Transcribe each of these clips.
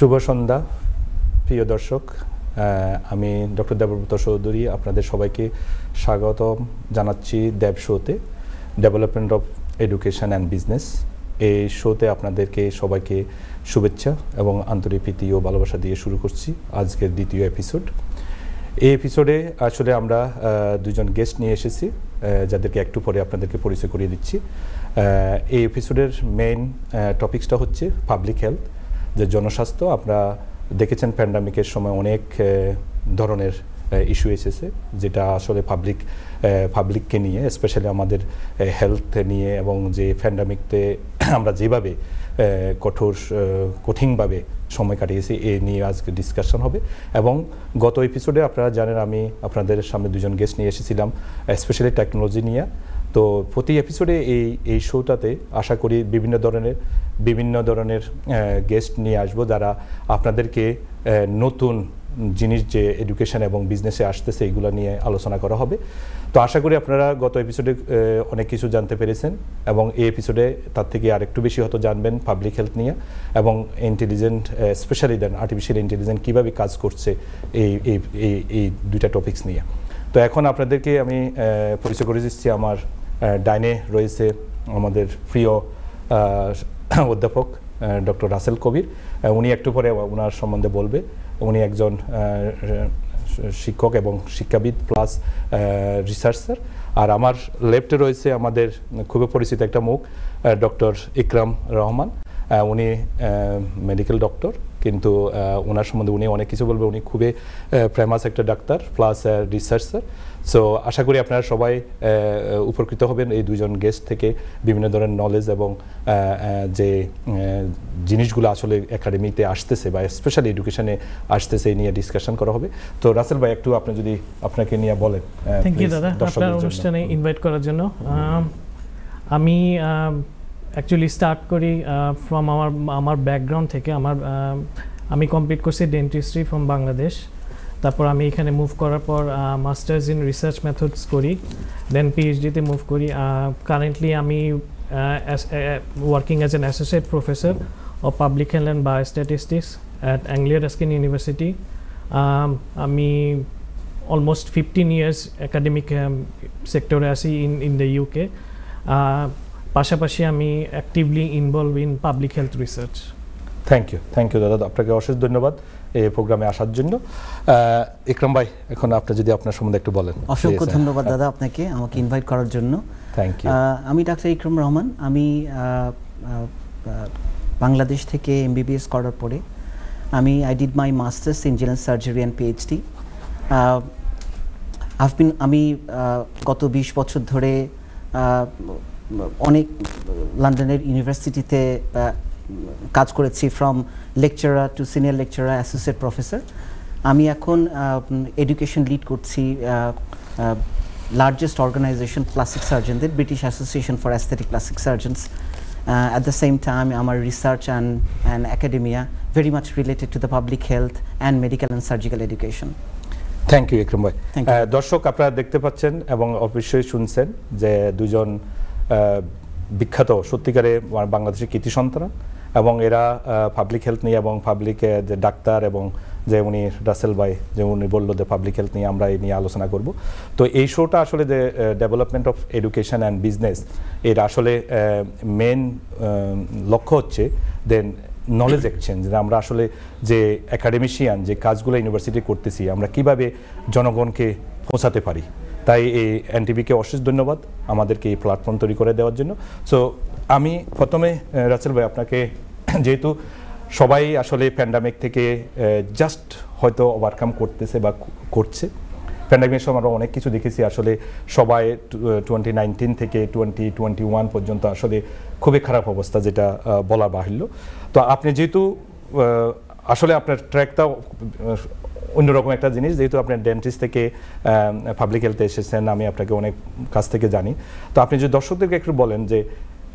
শুভ সন্ধ্যা প্রিয় দর্শক আমি ডক্টর দেবব্রত চৌধুরী আপনাদের সবাইকে স্বাগত জানাচ্ছি দেব শোতে development of education and business এই শোতে আপনাদেরকে সবাইকে শুভেচ্ছা এবং আন্তরিক প্রীতি ও ভালোবাসা দিয়ে শুরু করছি আজকের দ্বিতীয় এপিসোড এই এপিসোডে আসলে আমরা দুজন গেস্ট নিয়ে এসেছি যাদেরকে একটু পরে আপনাদেরকে পরিচয় করিয়ে দিচ্ছি এই এপিসোডের মেইন টপিক্সটা হচ্ছে পাবলিক হেলথ যে জনস্বাস্থ্য আপনারা দেখেছেন প্যান্ডামিকের সময় অনেক ধরনের ইস্যু এসেছে যেটা আসলে পাবলিক পাবলিককে নিয়ে স্পেশালি আমাদের হেলথ নিয়ে এবং যে প্যান্ডামিকতে আমরা যেভাবে কঠোর কঠিনভাবে সময় কাটিয়েছি এ নিয়ে আজকে ডিসকাশন হবে এবং গত এপিসোডে আপনারা জানেন আমি আপনাদের সামনে দুজন গেস্ট নিয়ে এসেছিলাম স্পেশালি টেকনোলজি নিয়ে তো প্রতি এপিসোডে এই এই শোটাতে আশা করি বিভিন্ন ধরনের বিভিন্ন ধরনের গেস্ট নিয়ে আসবো যারা আপনাদেরকে নতুন জিনিস যে এডুকেশন এবং বিজনেসে আসতেছে এগুলো নিয়ে আলোচনা করা হবে তো আশা করি আপনারা গত এপিসোডে অনেক কিছু জানতে পেরেছেন এবং এই এপিসোডে তার থেকে আরেকটু বেশি হয়তো জানবেন পাবলিক হেলথ নিয়ে এবং intelligent specially then artificial intelligent কীভাবে কাজ করছে এই এই এই দুইটা টপিক্স নিয়ে তো এখন আপনাদেরকে আমি পরিচয় করে দিচ্ছি আমার ডাইনে রয়েছে আমাদের প্রিয় অধ্যাপক ডক্টর রাসেল কবির উনি একটু পরে ওনার সম্বন্ধে বলবে উনি একজন শিক্ষক এবং শিক্ষাবিদ প্লাস রিসার্চার আর আমার লেফটে রয়েছে আমাদের খুবই পরিচিত একটা মুখ ডক্টর ইকরাম রহমান উনি মেডিকেল ডক্টর কিন্তু ওনার সম্বন্ধে উনি অনেক কিছু বলবে উনি খুবই ফেমাস একটা ডাক্তার প্লাস রিসার্চার সো আশা করি আপনারা সবাই উপকৃত হবেন এই দুজন গেস্ট থেকে বিভিন্ন ধরনের নলেজ এবং যে জিনিসগুলো আসলে একাডেমিতে আসতেছে বা স্পেশালি এডুকেশনে আসতেছে এই নিয়ে ডিসকাশন করা হবে তো রাসেল ভাই একটু আপনি যদি আপনাকে নিয়ে বলেন থ্যাংক ইউ দাদা আপনার অনুষ্ঠানে ইনভাইট করার জন্য আমি অ্যাকচুয়ালি স্টার্ট করি ফ্রম আমার আমার ব্যাকগ্রাউন্ড থেকে আমার আমি কমপ্লিট করছি ডেন্টিস্ট্রি ফ্রম বাংলাদেশ তারপর আমি এখানে মুভ করার পর মাস্টার্স ইন রিসার্চ মেথডস করি দেন পিএইচডিতে মুভ করি কারেন্টলি আমি working as an associate professor of public health and biostatistics at Anglia Ruskin University আমি অলমোস্ট ফিফটিন ইয়ার্স একাডেমিক সেক্টরে আছি ইন ইন দ্য ইউকে পাশাপাশি আমি actively involved in public health research thank you thank you দাদা আপনাকে অশেষ ধন্যবাদ এই প্রোগ্রামে আসার জন্য ইকরাম ভাই এখন আপনি যদি আপনার সম্বন্ধে একটু বলেন অসংখ্য ধন্যবাদ দাদা আপনাকে আমাকে ইনভাইট করার জন্য থ্যাংক ইউ আমি ডাক্তার ইকরাম রহমান আমি বাংলাদেশ থেকে এমবিবিএস করার পরে আমি I did my masters in general surgery and PhD I've been আমি গত বিশ বছর ধরে অনেক লন্ডনের ইউনিভার্সিটিতে কাজ করেছি from lecturer to senior lecturer associate professor আমি এখন এডুকেশন লিড করছি লার্জেস্ট অর্গানাইজেশন প্লাস্টিক সার্জেনদের British Association for aesthetic plastic surgeons at the same time আমার research and and academia very much related to the public health and medical and surgical education thank you Ikram ভাই দর্শক আপনারা দেখতে পাচ্ছেন এবং অবশ্যই শুনছেন যে দুজন বিখ্যাত সত্যিকারে বাংলাদেশের কৃতি সন্তান এবং এরা পাবলিক হেলথ নিয়ে এবং পাবলিক যে ডাক্তার এবং যে উনি রাসেল ভাই যে উনি বললো যে পাবলিক হেলথ নিয়ে আমরা এই নিয়ে আলোচনা করব তো এই শোটা আসলে যে development of education and business এর আসলে মেন লক্ষ্য হচ্ছে দেন নলেজ এক্সচেঞ্জ আমরা আসলে যে একাডেমিশিয়ান যে কাজগুলো ইউনিভার্সিটি করতেছি আমরা কিভাবে জনগণকে পৌঁছাতে পারি তাই এই এনটিভিকে অশেষ ধন্যবাদ আমাদেরকে এই প্ল্যাটফর্ম তৈরি করে দেওয়ার জন্য সো আমি প্রথমে রাসেল ভাই আপনাকে যেহেতু সবাই আসলে প্যান্ডামিক থেকে জাস্ট হয়তো ওভারকাম করতেছে বা করছে প্যান্ডামিক সময় আমরা অনেক কিছু দেখেছি আসলে সবাই টোয়েন্টি নাইনটিন থেকে টোয়েন্টি টোয়েন্টি ওয়ান পর্যন্ত আসলে খুবই খারাপ অবস্থা যেটা বলা বাহিল্য তো আপনি যেহেতু আসলে আপনার ট্র্যাকটা অন্যরকম একটা জিনিস যেহেতু আপনি ডেন্টিস্ট থেকে পাবলিক হেলথে এসেছেন আমি আপনাকে অনেক কাছ থেকে জানি তো আপনি যদি দর্শকদেরকে একটু বলেন যে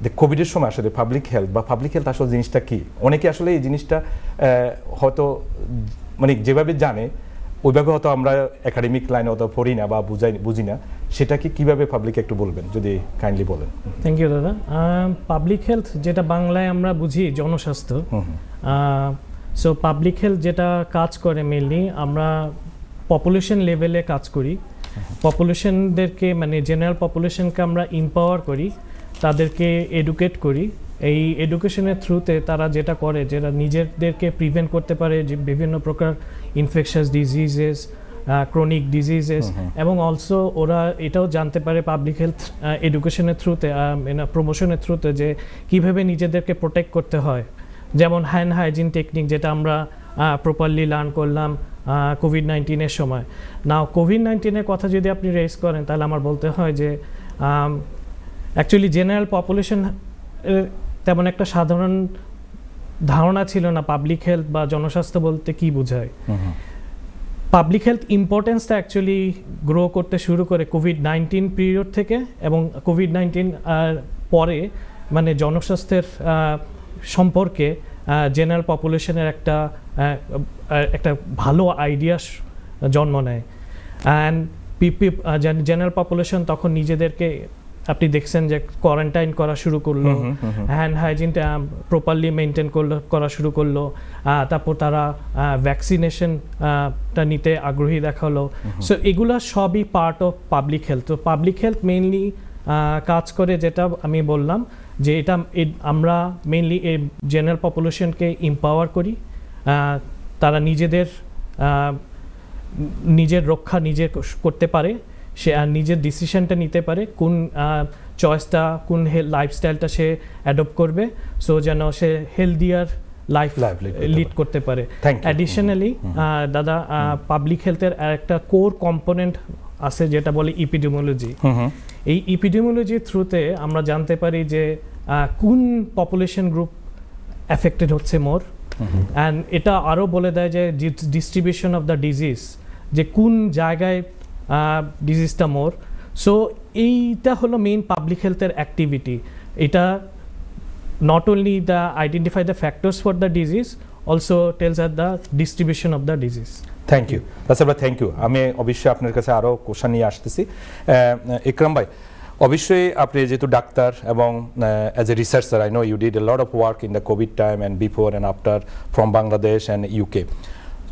যে কোভিডের সময় আসলে পাবলিক হেলথ বা পাবলিক হেলথ আসলে জিনিসটা কি অনেকে আসলে এই জিনিসটা হয়তো মানে যেভাবে জানে ওইভাবে হয়তো আমরা একাডেমিক লাইনে হয়তো পড়ি না বা বুঝাই বুঝি না সেটাকে কিভাবে পাবলিক একটু বলবেন যদি কাইন্ডলি বলেন থ্যাংক ইউ দাদা পাবলিক হেলথ যেটা বাংলায় আমরা বুঝি জনস্বাস্থ্য সো পাবলিক হেলথ যেটা কাজ করে মেনলি আমরা পপুলেশন লেভেলে কাজ করি পপুলেশনদেরকে মানে জেনারেল পপুলেশনকে আমরা ইম্পাওয়ার করি তাদেরকে এডুকেট করি এই এডুকেশনের থ্রুতে তারা যেটা করে যেটা নিজেদেরকে প্রিভেন্ট করতে পারে যে বিভিন্ন প্রকার ইনফেকশাস ডিজিজেস ক্রনিক ডিজিজেস এবং অলসো ওরা এটাও জানতে পারে পাবলিক হেলথ এডুকেশনের থ্রুতে প্রমোশনের থ্রুতে যে কিভাবে নিজেদেরকে প্রোটেক্ট করতে হয় যেমন হ্যান্ড হাইজিন টেকনিক যেটা আমরা প্রপারলি লার্ন করলাম কোভিড নাইন্টিনের সময় নাও কোভিড নাইন্টিনের কথা যদি আপনি রেস করেন তাহলে আমার বলতে হয় যে অ্যাকচুয়ালি জেনারেল পপুলেশন তেমন একটা সাধারণ ধারণা ছিল না পাবলিক হেলথ বা জনস্বাস্থ্য বলতে কি বোঝায় পাবলিক হেলথ ইম্পর্টেন্সটা অ্যাকচুয়ালি গ্রো করতে শুরু করে কোভিড নাইন্টিন পিরিয়ড থেকে এবং কোভিড নাইন্টিন পরে মানে জনস্বাস্থ্যের সম্পর্কে জেনারেল পপুলেশনের একটা একটা ভালো আইডিয়া জন্ম নেয় অ্যান্ড জেনারেল পপুলেশন তখন নিজেদেরকে আপনি দেখছেন যে কোয়ারেন্টাইন করা শুরু করলো হ্যান্ড হাইজিনটা প্রপারলি মেনটেন করলো করা শুরু করলো তারপর তারা ভ্যাকসিনেশনটা নিতে আগ্রহী দেখালো সো এগুলো সবই পার্ট অফ পাবলিক হেলথ তো পাবলিক হেলথ মেইনলি কাজ করে যেটা আমি বললাম যে এটা আমরা মেইনলি এই জেনারেল পপুলেশনকে এম্পাওয়ার করি তারা নিজেদের নিজের রক্ষা নিজে করতে পারে সে আর নিজের ডিসিশনটা নিতে পারে কোন চয়েসটা কোন লাইফস্টাইলটা সে অ্যাডপ্ট করবে সো যেন সে হেলদিয়ার লাইফ লিড করতে পারে অ্যাডিশনালি mm-hmm. দাদা পাবলিক হেলথের একটা কোর কম্পোনেন্ট আছে যেটা বলে ইপিডিমোলজি mm-hmm. এই ইপিডিমোলজির থ্রুতে আমরা জানতে পারি যে কোন পপুলেশন গ্রুপ অ্যাফেক্টেড হচ্ছে মোর অ্যান্ড mm-hmm. এটা আরও বলে দেয় যে ডিস্ট্রিবিউশন অফ দ্য ডিজিজ যে কোন জায়গায় ডিজিজটা মোর সো এইটা হলো মেইন পাবলিক হেলথের অ্যাক্টিভিটি এটা not only the identify the factors for the disease also tells আর the distribution of the disease thank you আচ্ছা থ্যাংক ইউ আমি অবশ্যই আপনার কাছে আরও কোশ্চান নিয়ে আসতেছি ইকরাম ভাই অবশ্যই আপনি যেহেতু ডাক্তার এবং as a researcher I know you did a lot of work in the covid time and before and after from Bangladesh and UK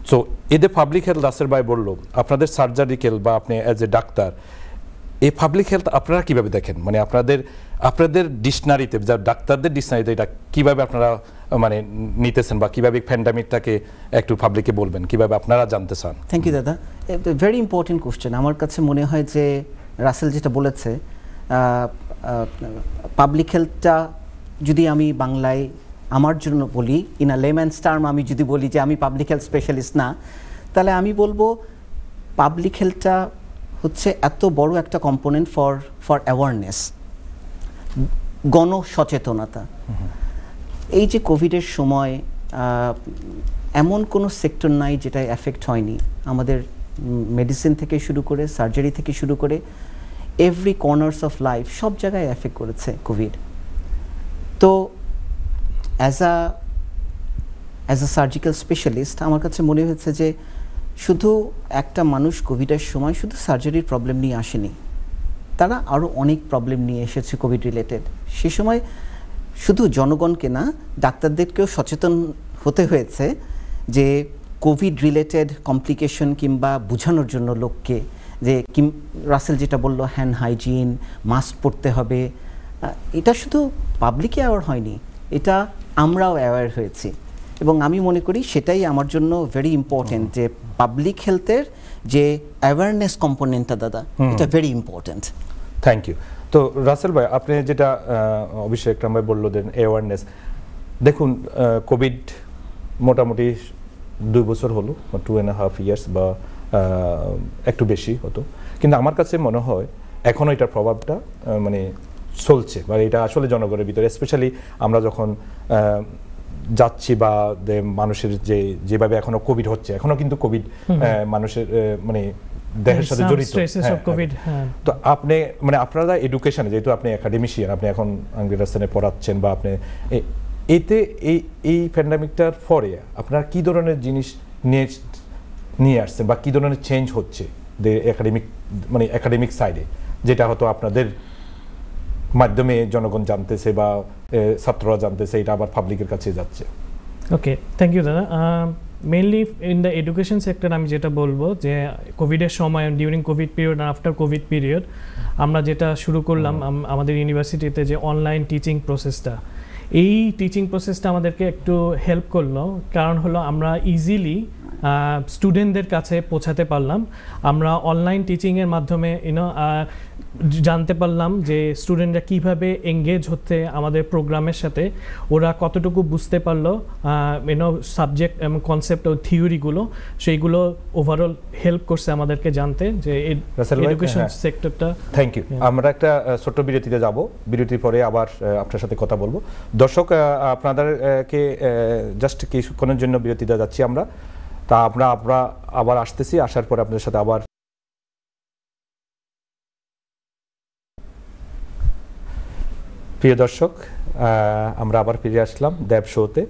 so এদের পাবলিক হেলথ দাসের ভাই বলল আপনাদের সার্জারিক্যাল বা আপনি অ্যাজ এ ডাক্তার এই পাবলিক হেলথ আপনারা কিভাবে দেখেন মানে আপনাদের আপনাদের ডিকশনারিতে যা ডাক্তারদের ডিকশনারিতে এটা কিভাবে আপনারা মানে নিতেছেন বা কিভাবে প্যান্ডামিকটাকে একটু পাবলিকে বলবেন কিভাবে আপনারা জানতে চান থ্যাংক ইউ দাদা ভেরি ইম্পর্টেন্ট কোশ্চেন আমার কাছে মনে হয় যে রাসেল যেটা বলেছে পাবলিক হেলথটা যদি আমি বাংলায় আমার জন্য বলি ইন আ লেম্যান্স টার্ম আমি যদি বলি যে আমি পাবলিক হেলথ স্পেশালিস্ট না তাহলে আমি বলবো পাবলিক হেলথটা হচ্ছে এত বড় একটা কম্পোনেন্ট ফর ফর অ্যাওয়ারনেস গণসচেতনতা এই যে কোভিডের সময় এমন কোনো সেক্টর নাই যেটা এফেক্ট হয়নি আমাদের মেডিসিন থেকে শুরু করে সার্জারি থেকে শুরু করে এভরি কর্নার্স অফ লাইফ সব জায়গায় এফেক্ট করেছে কোভিড তো as a as a surgical specialist আমার কাছে মনে হয়েছে যে শুধু একটা মানুষ কোভিডের সময় শুধু সার্জারির প্রবলেম নিয়ে আসেনি তারা আরও অনেক প্রবলেম নিয়ে এসেছে কোভিড রিলেটেড সে সময় শুধু জনগণকে না ডাক্তারদেরকেও সচেতন হতে হয়েছে যে কোভিড রিলেটেড কমপ্লিকেশন কিংবা বোঝানোর জন্য লোককে যে কিম রাসেল যেটা বললো হ্যান্ড হাইজিন মাস্ক পরতে হবে এটা শুধু পাবলিকে আওয়ার হয়নি এটা আমরাও অ্যাওয়ার হয়েছি এবং আমি মনে করি সেটাই আমার জন্য ভেরি ইম্পর্টেন্ট যে পাবলিক হেলথের যে অ্যাওয়ারনেস কম্পোনেন্টটা দাদা এটা ভেরি ইম্পর্টেন্ট থ্যাংক ইউ তো রাসেল ভাই আপনি যেটা অভিষেক রামভাই বললো দেন অ্যাওয়ারনেস দেখুন কোভিড মোটামুটি দুই বছর হলো টু অ্যান্ড হাফ ইয়ার্স বা একটু বেশি হতো কিন্তু আমার কাছে মনে হয় এখনও এটার প্রভাবটা মানে চলছে বা মানে এটা আসলে জনগণের ভিতরে স্পেশালি আমরা যখন যাচ্ছি বা মানুষের যে যেভাবে এখনো কোভিড হচ্ছে এখনো কিন্তু কোভিড মানুষের মানে দেহের সাথে জড়িত হ্যাঁ, হ্যাঁ। হ্যাঁ। তো আপনি মানে আপনারা যেহেতু আপনি একাডেমিশিয়ান আপনি এখন আঙ্গিরাস্তানে পড়াচ্ছেন বা আপনি এতে এই এই প্যান্ডামিকটার পরে আপনার কি ধরনের জিনিস নিয়ে নিয়ে আসছেন বা কি ধরনের চেঞ্জ হচ্ছে একাডেমিক মানে একাডেমিক সাইডে যেটা হয়তো আপনাদের মাধ্যমে জনগণ জানতেছে বা ছাত্ররা জানতেছে এটা আবার পাবলিকের কাছে যাচ্ছে ওকে থ্যাংক ইউ দাদা mainly in the education sector আমি যেটা বলবো যে কোভিডের সময় ডিউরিং কোভিড পিরিয়ড আর আফটার কোভিড পিরিয়ড আমরা যেটা শুরু করলাম আমাদের ইউনিভার্সিটিতে যে অনলাইন টিচিং প্রসেসটা এই টিচিং প্রসেসটা আমাদেরকে একটু হেল্প করলো কারণ হলো আমরা ইজিলি স্টুডেন্টদের কাছে পৌঁছাতে পারলাম আমরা অনলাইন টিচিংয়ের মাধ্যমে ইউনো জানতে পারলাম যে স্টুডেন্টরা কিভাবে এঙ্গেজ হচ্ছে আমাদের প্রোগ্রামের সাথে ওরা কতটুকু বুঝতে পারলো ইউনো সাবজেক্ট এবং কনসেপ্ট ও থিওরিগুলো সেইগুলো ওভারঅল হেল্প করছে আমাদেরকে জানতে যে এডুকেশন সেক্টরটা থ্যাংক ইউ আমরা একটা ছোট্ট বিরতিতে যাব বিরতির পরে আবার আপনার সাথে কথা বলবো দর্শক আপনাদেরকে জাস্ট কিছুক্ষণের জন্য বিরতিতে যাচ্ছি আমরা তা আমরা আমরা আবার আসতেছি আসার পরে আপনাদের সাথে আবার প্রিয় দর্শক আমরা আবার ফিরে আসলাম ড্যাব শোতে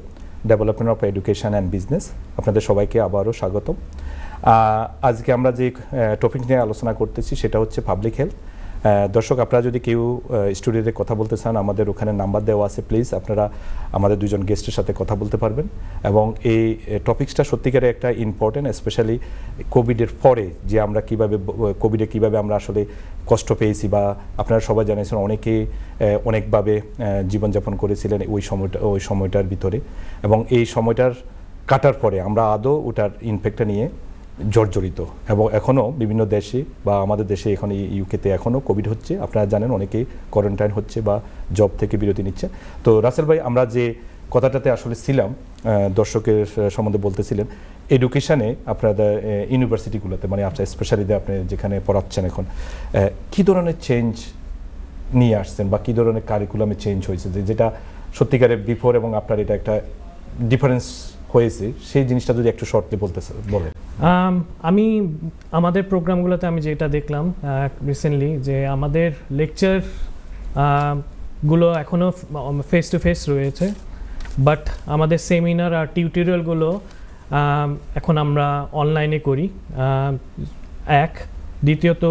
development of education and business আপনাদের সবাইকে আবারও স্বাগতম আজকে আমরা যে টপিক নিয়ে আলোচনা করতেছি সেটা হচ্ছে পাবলিক হেলথ দর্শক আপনারা যদি কেউ স্টুডিওতে কথা বলতে চান আমাদের ওখানে নাম্বার দেওয়া আছে প্লিজ আপনারা আমাদের দুজন গেস্টের সাথে কথা বলতে পারবেন এবং এই টপিক্সটা সত্যিকারে একটা ইম্পর্টেন্ট স্পেশালি কোভিডের পরে যে আমরা কিভাবে কোভিডে কিভাবে আমরা আসলে কষ্ট পেয়েছি বা আপনারা সবাই জানিয়েছেন অনেকে অনেকভাবে জীবনযাপন করেছিলেন ওই সময়টা ওই সময়টার ভিতরে এবং এই সময়টার কাটার পরে আমরা আদৌ ওটার ইনফেক্টটা নিয়ে জর্জরিত এবং এখনও বিভিন্ন দেশে বা আমাদের দেশে এখানে ইউকেতে এখনও কোভিড হচ্ছে আপনারা জানেন অনেকেই কোয়ারেন্টাইন হচ্ছে বা জব থেকে বিরতি নিচ্ছে তো রাসেল ভাই আমরা যে কথাটাতে আসলে ছিলাম দর্শকের সম্বন্ধে বলতেছিলেন এডুকেশানে আপনাদের ইউনিভার্সিটিগুলোতে মানে আপনার স্পেশালিতে আপনি যেখানে পড়াচ্ছেন এখন কি ধরনের চেঞ্জ নিয়ে আসছেন বা কী ধরনের কারিকুলামে চেঞ্জ হয়েছে যেটা সত্যিকারের বিফোর এবং আপনার এটা একটা ডিফারেন্স হয়েছে সেই জিনিসটা যদি একটু শর্টলি বলতে বলেন আমি আমাদের প্রোগ্রামগুলোতে আমি যেটা দেখলাম রিসেন্টলি যে আমাদের লেকচার গুলো এখনও ফেস টু ফেস রয়েছে বাট আমাদের সেমিনার আর টিউটোরিয়ালগুলো এখন আমরা অনলাইনে করি এক দ্বিতীয়ত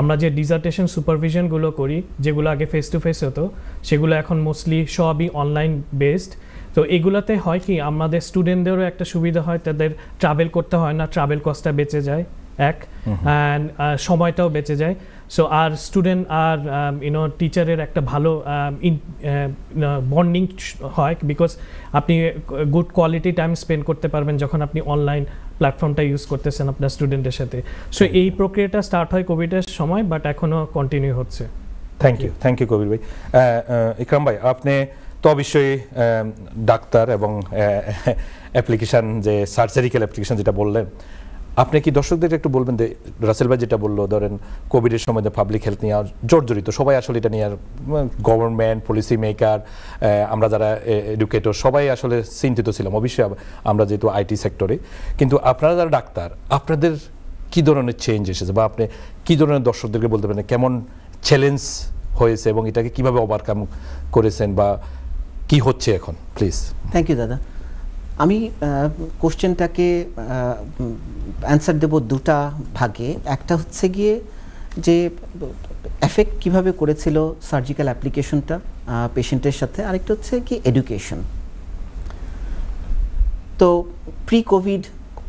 আমরা যে ডিজার্টেশন সুপারভিশনগুলো করি যেগুলো আগে ফেস টু ফেস হতো সেগুলো এখন মোস্টলি সবই অনলাইন বেসড তো এগুলাতে হয় কি আমাদের স্টুডেন্টদেরও একটা সুবিধা হয় তাদের ট্রাভেল করতে হয় না ট্রাভেল কস্টটা বেঁচে যায় এক অ্যান্ড সময়টাও বেঁচে যায় সো আর স্টুডেন্ট আর ইউনো টিচারের একটা ভালো বন্ডিং um, হয় বিকজ আপনি গুড কোয়ালিটি টাইম স্পেন্ড করতে পারবেন যখন আপনি অনলাইন প্ল্যাটফর্মটা ইউজ করতেছেন আপনার স্টুডেন্টের সাথে সো এই প্রক্রিয়াটা স্টার্ট হয় কোভিডের সময় বাট এখনও কন্টিনিউ হচ্ছে thank you thank you Kabir ভাই ইকরাম ভাই আপনি তো অবশ্যই ডাক্তার এবং অ্যাপ্লিকেশান যে সার্জারিক্যাল অ্যাপ্লিকেশান যেটা বললেন আপনি কি দর্শকদের একটু বলবেন যে রাসেল ভাই যেটা বললো ধরেন কোভিডের সময় পাবলিক হেলথ নিয়ে জর্জরিত সবাই আসলে এটা নিয়ে গভর্নমেন্ট পলিসি মেকার আমরা যারা এডুকেটর সবাই আসলে চিন্তিত ছিলাম অবশ্যই আমরা যেহেতু আইটি সেক্টরে কিন্তু আপনারা যারা ডাক্তার আপনাদের কি ধরনের চেঞ্জ এসেছে বা আপনি কি ধরনের দর্শকদেরকে বলতে পারেন কেমন চ্যালেঞ্জ হয়েছে এবং এটাকে কিভাবে ওভারকাম করেছেন বা কি হচ্ছে এখন প্লিজ থ্যাংক ইউ দাদা আমি কোশ্চেনটাকে অ্যান্সার দেব দুটা ভাগে একটা হচ্ছে গিয়ে যে এফেক্ট কিভাবে করেছিল সার্জিক্যাল অ্যাপ্লিকেশনটা পেশেন্টের সাথে আরেকটা হচ্ছে কি এডুকেশন তো প্রি কোভিড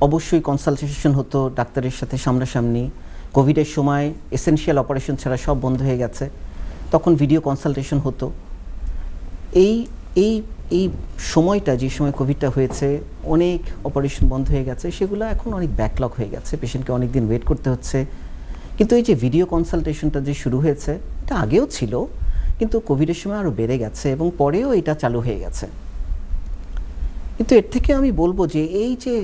অবশ্যই কনসালটেশন হতো ডাক্তারের সাথে সামনাসামনি কোভিডের সময় এসেনশিয়াল অপারেশন ছাড়া সব বন্ধ হয়ে গেছে তখন ভিডিও কনসালটেশন হতো এই এই এই সময়টা যে সময় কোভিডটা হয়েছে অনেক অপারেশন বন্ধ হয়ে গেছে সেগুলো এখন অনেক ব্যাকলগ হয়ে গেছে পেশেন্টকে অনেক দিন ওয়েট করতে হচ্ছে কিন্তু এই যে ভিডিও কনসালটেশনটা যে শুরু হয়েছে এটা আগেও ছিল কিন্তু কোভিডের সময় আরও বেড়ে গেছে এবং পরেও এটা চালু হয়ে গেছে কিন্তু এর থেকে আমি বলবো যে এই যে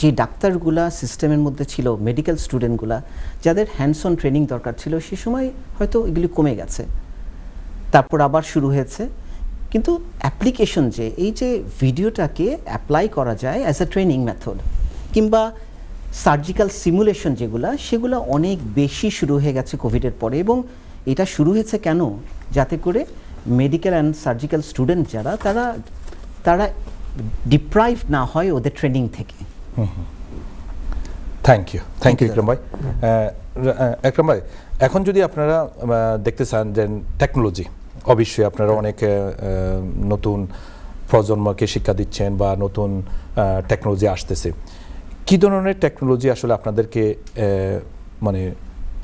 যে ডাক্তারগুলা সিস্টেমের মধ্যে ছিল মেডিকেল স্টুডেন্টগুলা যাদের হ্যান্ডস অন ট্রেনিং দরকার ছিল সে সময় হয়তো এগুলি কমে গেছে তারপর আবার শুরু হয়েছে কিন্তু অ্যাপ্লিকেশন যে এই যে ভিডিওটাকে অ্যাপ্লাই করা যায় অ্যাজ আ ট্রেনিং মেথড কিংবা সার্জিক্যাল সিমুলেশন যেগুলো সেগুলো অনেক বেশি শুরু হয়ে গেছে কোভিডের পরে এবং এটা শুরু হয়েছে কেন যাতে করে মেডিকেল অ্যান্ড সার্জিক্যাল স্টুডেন্ট যারা তারা তারা ডিপ্রাইভ না হয় ওদের ট্রেনিং থেকে thank you thank you Ikram ভাই একরম ভাই এখন যদি আপনারা দেখতে চান যে টেকনোলজি অবশ্যই আপনারা অনেক নতুন প্রজন্মকে শিক্ষা দিচ্ছেন বা নতুন টেকনোলজি আসতেছে কি ধরনের টেকনোলজি আসলে আপনাদেরকে মানে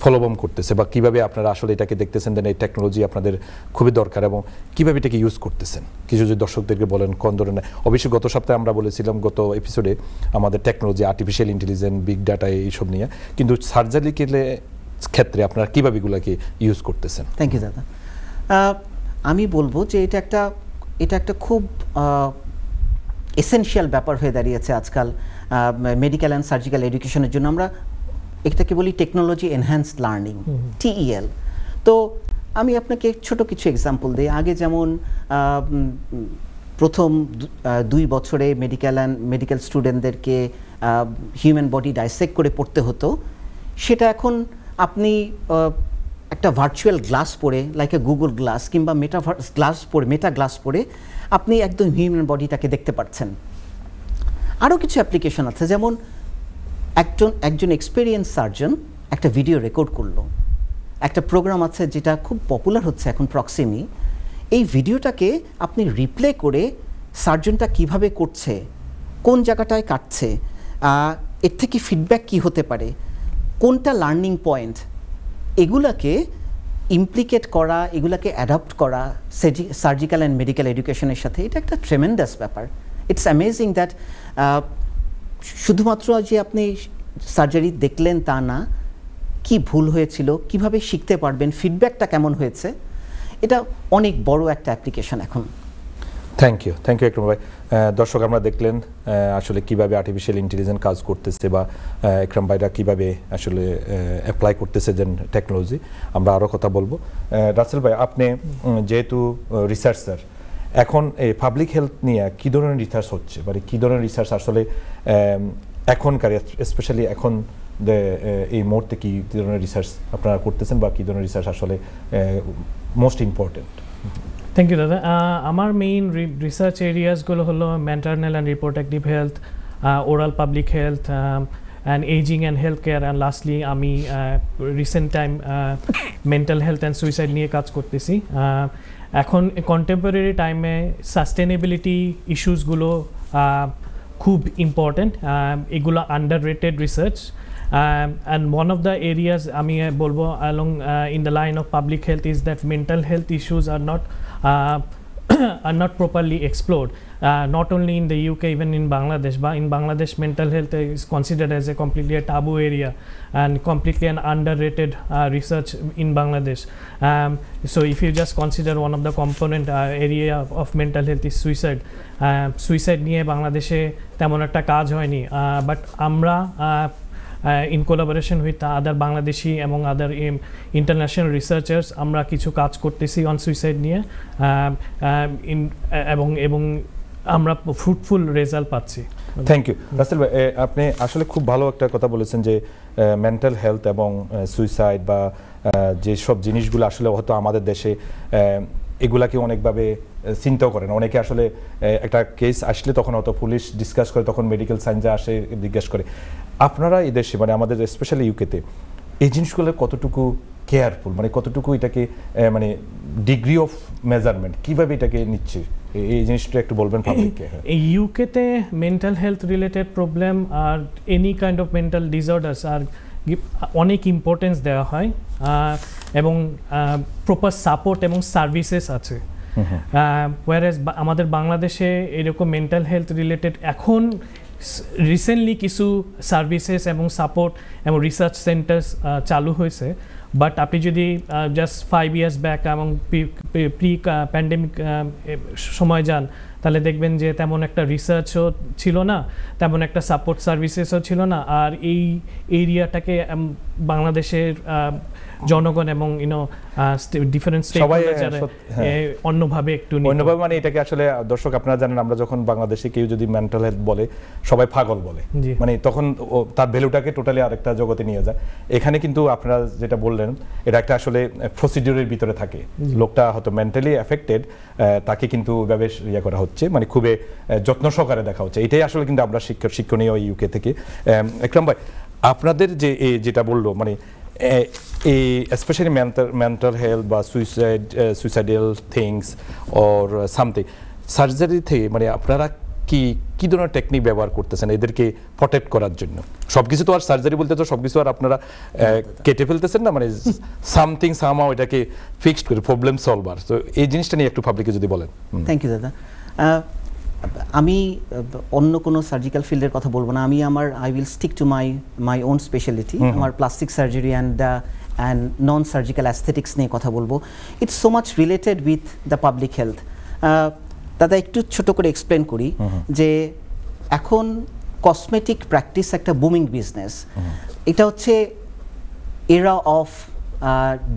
ফলবম করতেছে বা কিভাবে আপনারা আসলে এটাকে দেখতেছেন দেন এই টেকনোলজি আপনাদের খুবই দরকার এবং কিভাবে এটাকে ইউজ করতেছেন কিছু যদি দর্শকদেরকে বলেন কোন ধরনের অবশ্যই গত সপ্তাহে আমরা বলেছিলাম গত এপিসোডে আমাদের technology artificial intelligence big data এইসব নিয়ে কিন্তু সার্জারিক্যালে ক্ষেত্রে আপনারা কীভাবে এগুলোকে ইউজ করতেছেন থ্যাংক ইউ দাদা আমি বলবো যে এটা একটা এটা একটা খুব এসেনশিয়াল ব্যাপার হয়ে দাঁড়িয়েছে আজকাল মেডিকেল অ্যান্ড সার্জিক্যাল এডুকেশনের জন্য আমরা এটাকে বলি টেকনোলজি এনহ্যান্সড লার্নিং টিইএল তো আমি আপনাকে ছোট কিছু এক্সাম্পল দিই আগে যেমন প্রথম দুই বছরে মেডিকেল অ্যান্ড মেডিকেল স্টুডেন্টদেরকে হিউম্যান বডি ডাইসেক্ট করে পড়তে হতো সেটা এখন আপনি একটা ভার্চুয়াল গ্লাস পরে লাইক এ গুগল গ্লাস কিংবা মেটাভার্স গ্লাস পরে মেটা গ্লাস পরে আপনি একদম হিউম্যান বডিটাকে দেখতে পাচ্ছেন আরও কিছু অ্যাপ্লিকেশন আছে যেমন একজন একজন এক্সপিরিয়েন্স সার্জন একটা ভিডিও রেকর্ড করলো একটা প্রোগ্রাম আছে যেটা খুব পপুলার হচ্ছে এখন প্রক্সিমি এই ভিডিওটাকে আপনি রিপ্লে করে সার্জনটা কিভাবে করছে কোন জায়গাটায় কাটছে এর থেকে ফিডব্যাক কি হতে পারে কোনটা লার্নিং পয়েন্ট এগুলাকে ইমপ্লিকেট করা এগুলাকে অ্যাডাপ্ট করা সার্জিক্যাল অ্যান্ড মেডিকেল এডুকেশনের সাথে এটা একটা ট্রেমেন্ডাস ব্যাপার ইটস অ্যামেজিং দ্যাট শুধুমাত্র যে আপনি সার্জারি দেখলেন তা না কি ভুল হয়েছিল কিভাবে শিখতে পারবেন ফিডব্যাকটা কেমন হয়েছে এটা অনেক বড় একটা অ্যাপ্লিকেশন এখন থ্যাংক ইউ থ্যাংক ইউ একটু ভাই দর্শক আমরা দেখলেন আসলে কিভাবে আর্টিফিশিয়াল ইন্টেলিজেন্স কাজ করতেছে বা একরাম ভাইরা কীভাবে আসলে অ্যাপ্লাই করতেছে দেন টেকনোলজি আমরা আরও কথা বলবো রাসেল ভাই আপনি যেহেতু রিসার্চার এখন এই পাবলিক হেলথ নিয়ে কী ধরনের রিসার্চ হচ্ছে মানে কী ধরনের রিসার্চ আসলে এখনকার স্পেশালি এখন এই মুহূর্তে কী ধরনের রিসার্চ আপনারা করতেছেন বা কী ধরনের রিসার্চ আসলে মোস্ট ইম্পর্টেন্ট থ্যাংক ইউ দাদা আমার মেইন রিসার্চ এরিয়াসগুলো হলো maternal and reproductive health oral public health and ageing and health care and lastly আমি recent time mental health and suicide নিয়ে কাজ করতেছি এখন কন্টেম্পোরারি টাইমে সাস্টেনেবিলিটি ইস্যুসগুলো খুব ইম্পর্টেন্ট এগুলো under rated research and one of the areas আমি বলবো along in the line of public health is that mental health issues are not uh, are not properly explored. Uh, not only in the UK, even in Bangladesh. But in Bangladesh, mental health is considered as a completely a taboo area and completely an underrated uh, research in Bangladesh. Um, so if you just consider one of the component uh, area of, of, mental health is suicide. Uh, suicide নিয়ে বাংলাদেশে তেমন একটা কাজ হয়নি but আমরা in collaboration with other Bangladeshi এবং other international researchers আমরা কিছু কাজ করতেছি অন সুইসাইড নিয়ে এবং এবং আমরা ফ্রুটফুল রেজাল্ট পাচ্ছি থ্যাংক ইউ রাসেল ভাই আপনি আসলে খুব ভালো একটা কথা বলেছেন যে মেন্টাল হেলথ এবং সুইসাইড বা যেসব জিনিসগুলো আসলে হয়তো আমাদের দেশে এগুলাকে অনেকভাবে চিন্তাও করেন অনেকে আসলে একটা কেস আসলে তখন অত পুলিশ ডিসকাস করে তখন মেডিকেল সায়েন্সে আসে জিজ্ঞেস করে আপনারা এদেশে মানে আমাদের স্পেশালি ইউকেতে এই জিনিসগুলো কতটুকু কেয়ারফুল মানে কতটুকু এটাকে মানে ডিগ্রি অফ মেজারমেন্ট কিভাবে এটাকে নিচ্ছে এই জিনিসটা একটু বলবেন পাবলিককে ইউকেতে মেন্টাল হেলথ রিলেটেড প্রবলেম আর any kind of mental disorders আর অনেক ইম্পর্টেন্স দেওয়া হয় এবং প্রপার সাপোর্ট এবং সার্ভিসেস আছে ওয়ারেজ আমাদের বাংলাদেশে এরকম মেন্টাল হেলথ রিলেটেড এখন রিসেন্টলি কিছু সার্ভিসেস এবং সাপোর্ট এবং রিসার্চ সেন্টার্স চালু হয়েছে বাট আপনি যদি জাস্ট ফাইভ ইয়ার্স ব্যাক এবং প্রি প্যান্ডেমিক সময় যান তাহলে দেখবেন যে তেমন একটা রিসার্চও ছিল না তেমন একটা সাপোর্ট সার্ভিসেসও ছিল না আর এই এরিয়াটাকে বাংলাদেশের জনগণ এবং ইউনো ডিফারেন্ট সবাই হ্যাঁ, হ্যাঁ। অন্যভাবে একটু অন্যভাবে মানে এটাকে আসলে দর্শক আপনারা জানেন আমরা যখন বাংলাদেশে কেউ যদি মেন্টাল হেলথ বলে সবাই পাগল বলে মানে তখন তার ভ্যালুটাকে টোটালি আরেকটা জগতে নিয়ে যায় এখানে কিন্তু আপনারা যেটা বললেন এটা একটা আসলে প্রসিডিউরের ভিতরে থাকে লোকটা হয়তো মেন্টালি এফেক্টেড তাকে কিন্তু এভাবে ইয়ে করা হচ্ছে মানে খুবই যত্ন সহকারে দেখা হচ্ছে এটাই আসলে কিন্তু আমরা শিক্ষক শিক্ষণীয় ইউকে থেকে একরাম ভাই আপনাদের যে যেটা বললো মানে এই স্পেশালি মেন্টাল হেলথ বা suicide suicidal things or something সার্জারিতে মানে আপনারা কি কি ধরনের টেকনিক ব্যবহার করতেছেন এদেরকে প্রোটেক্ট করার জন্য সবকিছু তো আর সার্জারি বলতে তো সবকিছু আর আপনারা কেটে ফেলতেছেন না মানে সামথিং সামাও এটাকে ফিক্সড করে প্রবলেম সলভার তো এই জিনিসটা নিয়ে একটু পাবলিকে যদি বলেন থ্যাংক ইউ দাদা আমি অন্য কোনো সার্জিক্যাল ফিল্ডের কথা বলবো না আমি আমার I will stick to my my own speciality আমার plastic surgery and the and non surgical aesthetics নিয়ে কথা বলবো it's so much related with the public health দাদা একটু ছোট করে এক্সপ্লেন করি যে এখন কসমেটিক প্র্যাকটিস একটা বুমিং বিজনেস এটা হচ্ছে era of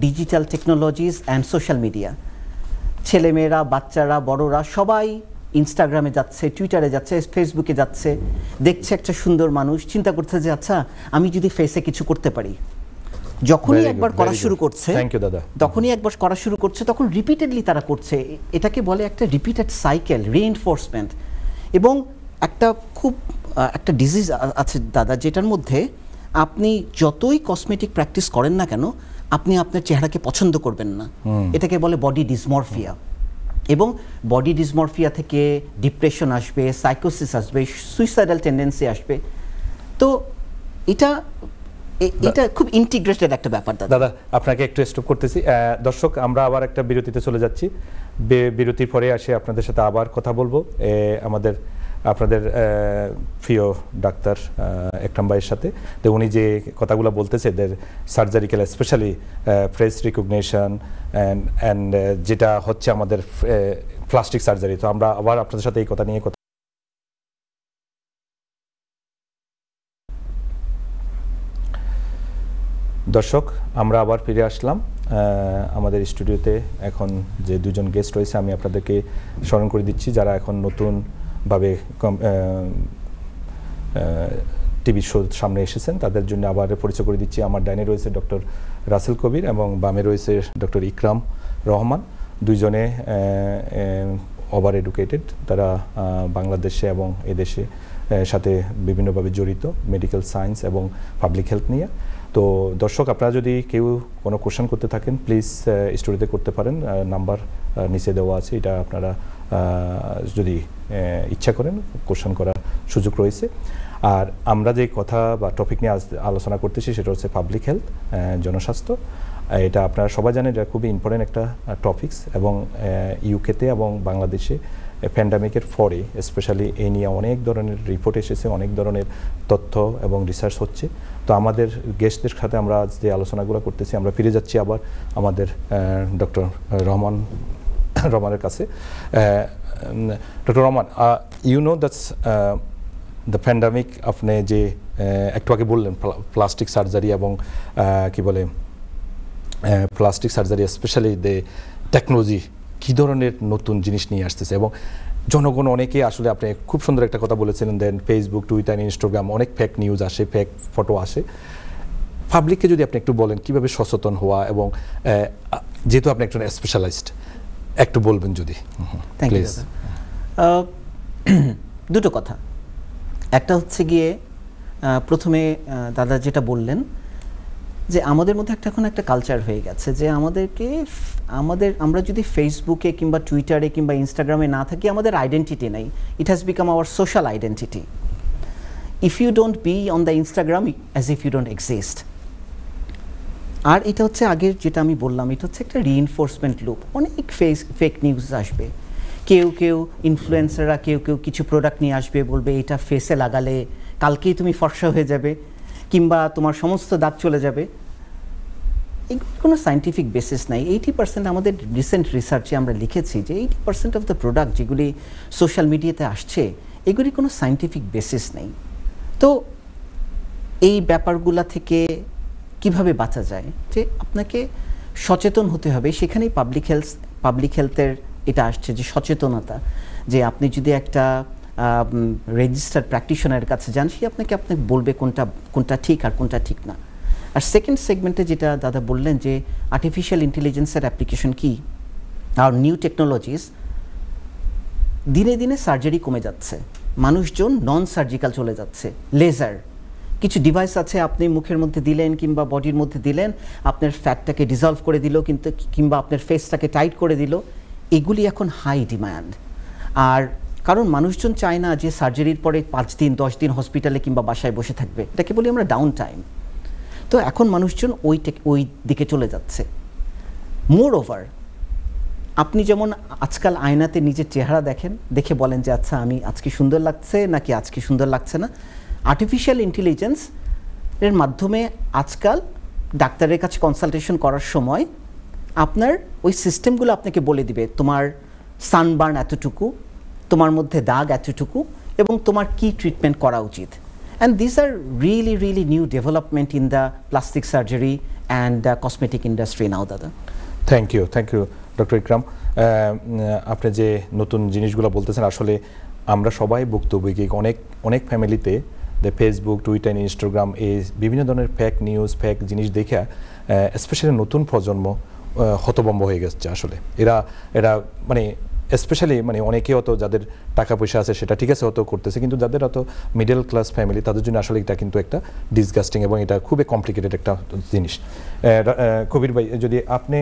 digital technologies and social media ছেলেমেয়েরা বাচ্চারা বড়রা সবাই ইনস্টাগ্রামে যাচ্ছে টুইটারে যাচ্ছে ফেসবুকে যাচ্ছে দেখছে একটা সুন্দর মানুষ চিন্তা করতেছে যে আচ্ছা আমি যদি ফেসে কিছু করতে পারি যখনই একবার করা শুরু করছে থ্যাংক দাদা তখনই একবার করা শুরু করছে তখন রিপিটেডলি তারা করছে এটাকে বলে একটা রিপিটেড সাইকেল রিএনফোর্সমেন্ট এবং একটা খুব একটা ডিজিজ আছে দাদা যেটার মধ্যে আপনি যতই কসমেটিক প্র্যাকটিস করেন না কেন আপনি আপনার চেহারাকে পছন্দ করবেন না এটাকে বলে বডি ডিসমরফিয়া এবং বডি ডিসমরফিয়া থেকে ডিপ্রেশন আসবে সাইকোসিস আসবে সুইসাইডাল টেন্ডেন্সি আসবে তো এটা এটা খুব ইন্টিগ্রেটেড একটা ব্যাপার দাদা দাদা আপনাকে একটু স্টপ করতেছি দর্শক আমরা আবার একটা বিরতিতে চলে যাচ্ছি বিরতির পরে আসে আপনাদের সাথে আবার কথা বলবো আমাদের আপনাদের প্রিয় ডাক্তার একরাম ভাইয়ের সাথে তো উনি যে কথাগুলো বলতেছে এদের surgical specially face recognition and and যেটা হচ্ছে আমাদের প্লাস্টিক সার্জারি তো আমরা আবার আপনাদের সাথে এই কথা নিয়ে কথা দর্শক আমরা আবার ফিরে আসলাম আমাদের স্টুডিওতে এখন যে দুজন গেস্ট রয়েছে আমি আপনাদেরকে স্মরণ করে দিচ্ছি যারা এখন নতুনভাবে টিভি শো সামনে এসেছেন তাদের জন্য আবার পরিচয় করে দিচ্ছি আমার ডাইনে রয়েছে ডক্টর রাসেল কবির এবং বামে রয়েছে ডক্টর ইকরাম রহমান দুইজনে ওভার এডুকেটেড তারা বাংলাদেশে এবং এদেশে সাথে বিভিন্নভাবে জড়িত মেডিকেল সায়েন্স এবং পাবলিক হেলথ নিয়ে তো দর্শক আপনারা যদি কেউ কোনো কোশ্চেন করতে থাকেন প্লিজ স্টোরিতে করতে পারেন নাম্বার নিচে দেওয়া আছে এটা আপনারা যদি ইচ্ছা করেন কোশ্চেন করার সুযোগ রয়েছে আর আমরা যে কথা বা টপিক নিয়ে আলোচনা করতেছি সেটা হচ্ছে পাবলিক হেলথ জনস্বাস্থ্য এটা আপনারা সবাই জানেন এটা খুবই ইম্পর্টেন্ট একটা টপিকস এবং ইউকেতে এবং বাংলাদেশে প্যান্ডামিকের ফরে স্পেশালি এ নিয়ে অনেক ধরনের রিপোর্ট এসেছে অনেক ধরনের তথ্য এবং রিসার্চ হচ্ছে তো আমাদের গেস্টদের সাথে আমরা যে আলোচনাগুলো করতেছি আমরা ফিরে যাচ্ছি আবার আমাদের ডক্টর রহমান রহমানের কাছে doctor Rahman you know that's the pandemic আপনি যে একটু আগে বললেন প্লাস্টিক সার্জারি এবং কি বলে plastic surgery specially the technology কী ধরনের নতুন জিনিস নিয়ে আসতেছে এবং জনগণ অনেকে আসলে আপনি খুব সুন্দর একটা কথা বলেছিলেন দেন ফেসবুক টুইটার ইনস্টাগ্রাম অনেক ফেক নিউজ আসে ফেক ফটো আসে পাবলিককে যদি আপনি একটু বলেন কিভাবে সচেতন হওয়া এবং যেহেতু আপনি একজন স্পেশালাইজড একটু বলবেন যদি প্লিজ দুটো কথা একটা হচ্ছে গিয়ে প্রথমে দাদা যেটা বললেন যে আমাদের মধ্যে একটা এখন একটা কালচার হয়ে গেছে যে আমাদেরকে আমাদের আমরা যদি ফেসবুকে কিংবা টুইটারে কিংবা ইনস্টাগ্রামে না থাকি আমাদের আইডেন্টিটি নেই it has become our social identity if you don't be on the Instagram as if you don't exist আর এটা হচ্ছে আগের যেটা আমি বললাম এটা হচ্ছে একটা রিইনফোর্সমেন্ট লুপ অনেক ফেস ফেক নিউজ আসবে কেউ কেউ ইনফ্লুয়েন্সাররা কেউ কেউ কিছু প্রোডাক্ট নিয়ে আসবে বলবে এটা ফেসে লাগালে কালকেই তুমি ফর্সা হয়ে যাবে কিংবা তোমার সমস্ত দাঁত চলে যাবে এগুলোর কোনো সাইন্টিফিক বেসিস নাই এইটি পার্সেন্ট আমাদের রিসেন্ট রিসার্চে আমরা লিখেছি যে eighty percent of the product যেগুলি সোশ্যাল মিডিয়াতে আসছে এগুলি কোনো সাইন্টিফিক বেসিস নেই তো এই ব্যাপারগুলা থেকে কিভাবে বাঁচা যায় যে আপনাকে সচেতন হতে হবে সেখানেই পাবলিক হেলথ পাবলিক হেলথের এটা আসছে যে সচেতনতা যে আপনি যদি একটা রেজিস্টার্ড প্র্যাকটিশনারের কাছে যান সে আপনাকে আপনাকে বলবে কোনটা কোনটা ঠিক আর কোনটা ঠিক না আর সেকেন্ড সেগমেন্টে যেটা দাদা বললেন যে আর্টিফিশিয়াল ইন্টেলিজেন্সের অ্যাপ্লিকেশন কি আর নিউ টেকনোলজিস দিনে দিনে সার্জারি কমে যাচ্ছে মানুষজন নন সার্জিক্যাল চলে যাচ্ছে লেজার কিছু ডিভাইস আছে আপনি মুখের মধ্যে দিলেন কিংবা বডির মধ্যে দিলেন আপনার ফ্যাটটাকে ডিজলভ করে দিল কিন্তু কিংবা আপনার ফেসটাকে টাইট করে দিল এগুলি এখন হাই ডিমান্ড আর কারণ মানুষজন চায় না যে সার্জারির পরে পাঁচ দিন দশ দিন হসপিটালে কিংবা বাসায় বসে থাকবে এটাকে বলি আমরা ডাউন টাইম তো এখন মানুষজন ওই ওই দিকে চলে যাচ্ছে মোর ওভার আপনি যেমন আজকাল আয়নাতে নিজের চেহারা দেখেন দেখে বলেন যে আচ্ছা আমি আজকে সুন্দর লাগছে নাকি আজকে সুন্দর লাগছে না আর্টিফিশিয়াল ইন্টেলিজেন্স এর মাধ্যমে আজকাল ডাক্তারের কাছে কনসালটেশন করার সময় আপনার ওই সিস্টেমগুলো আপনাকে বলে দিবে তোমার সানবার্ন এতটুকু তোমার মধ্যে দাগ এতটুকু এবং তোমার কি ট্রিটমেন্ট করা উচিত and this are really really new development in the plastic surgery and the cosmetic industry now দাদা thank you thank you doctor Ikram আপনি যে নতুন জিনিসগুলো বলতেছেন আসলে আমরা সবাই ভুক্তভোগী অনেক অনেক ফ্যামিলিতে ফেসবুক টুইটার ইনস্টাগ্রাম এই বিভিন্ন ধরনের ফ্যাক নিউজ ফ্যাক জিনিস দেখা স্পেশালি নতুন প্রজন্ম হতবম্ব হয়ে গেছে আসলে এরা এরা মানে স্পেশালি মানে অনেকে অত যাদের টাকা পয়সা আছে সেটা ঠিক আছে অত করতেছে কিন্তু যাদের অত মিডল ক্লাস ফ্যামিলি তাদের জন্য আসলে এটা কিন্তু একটা ডিসগাস্টিং এবং এটা খুবই কমপ্লিকেটেড একটা জিনিস কবির ভাই যদি আপনি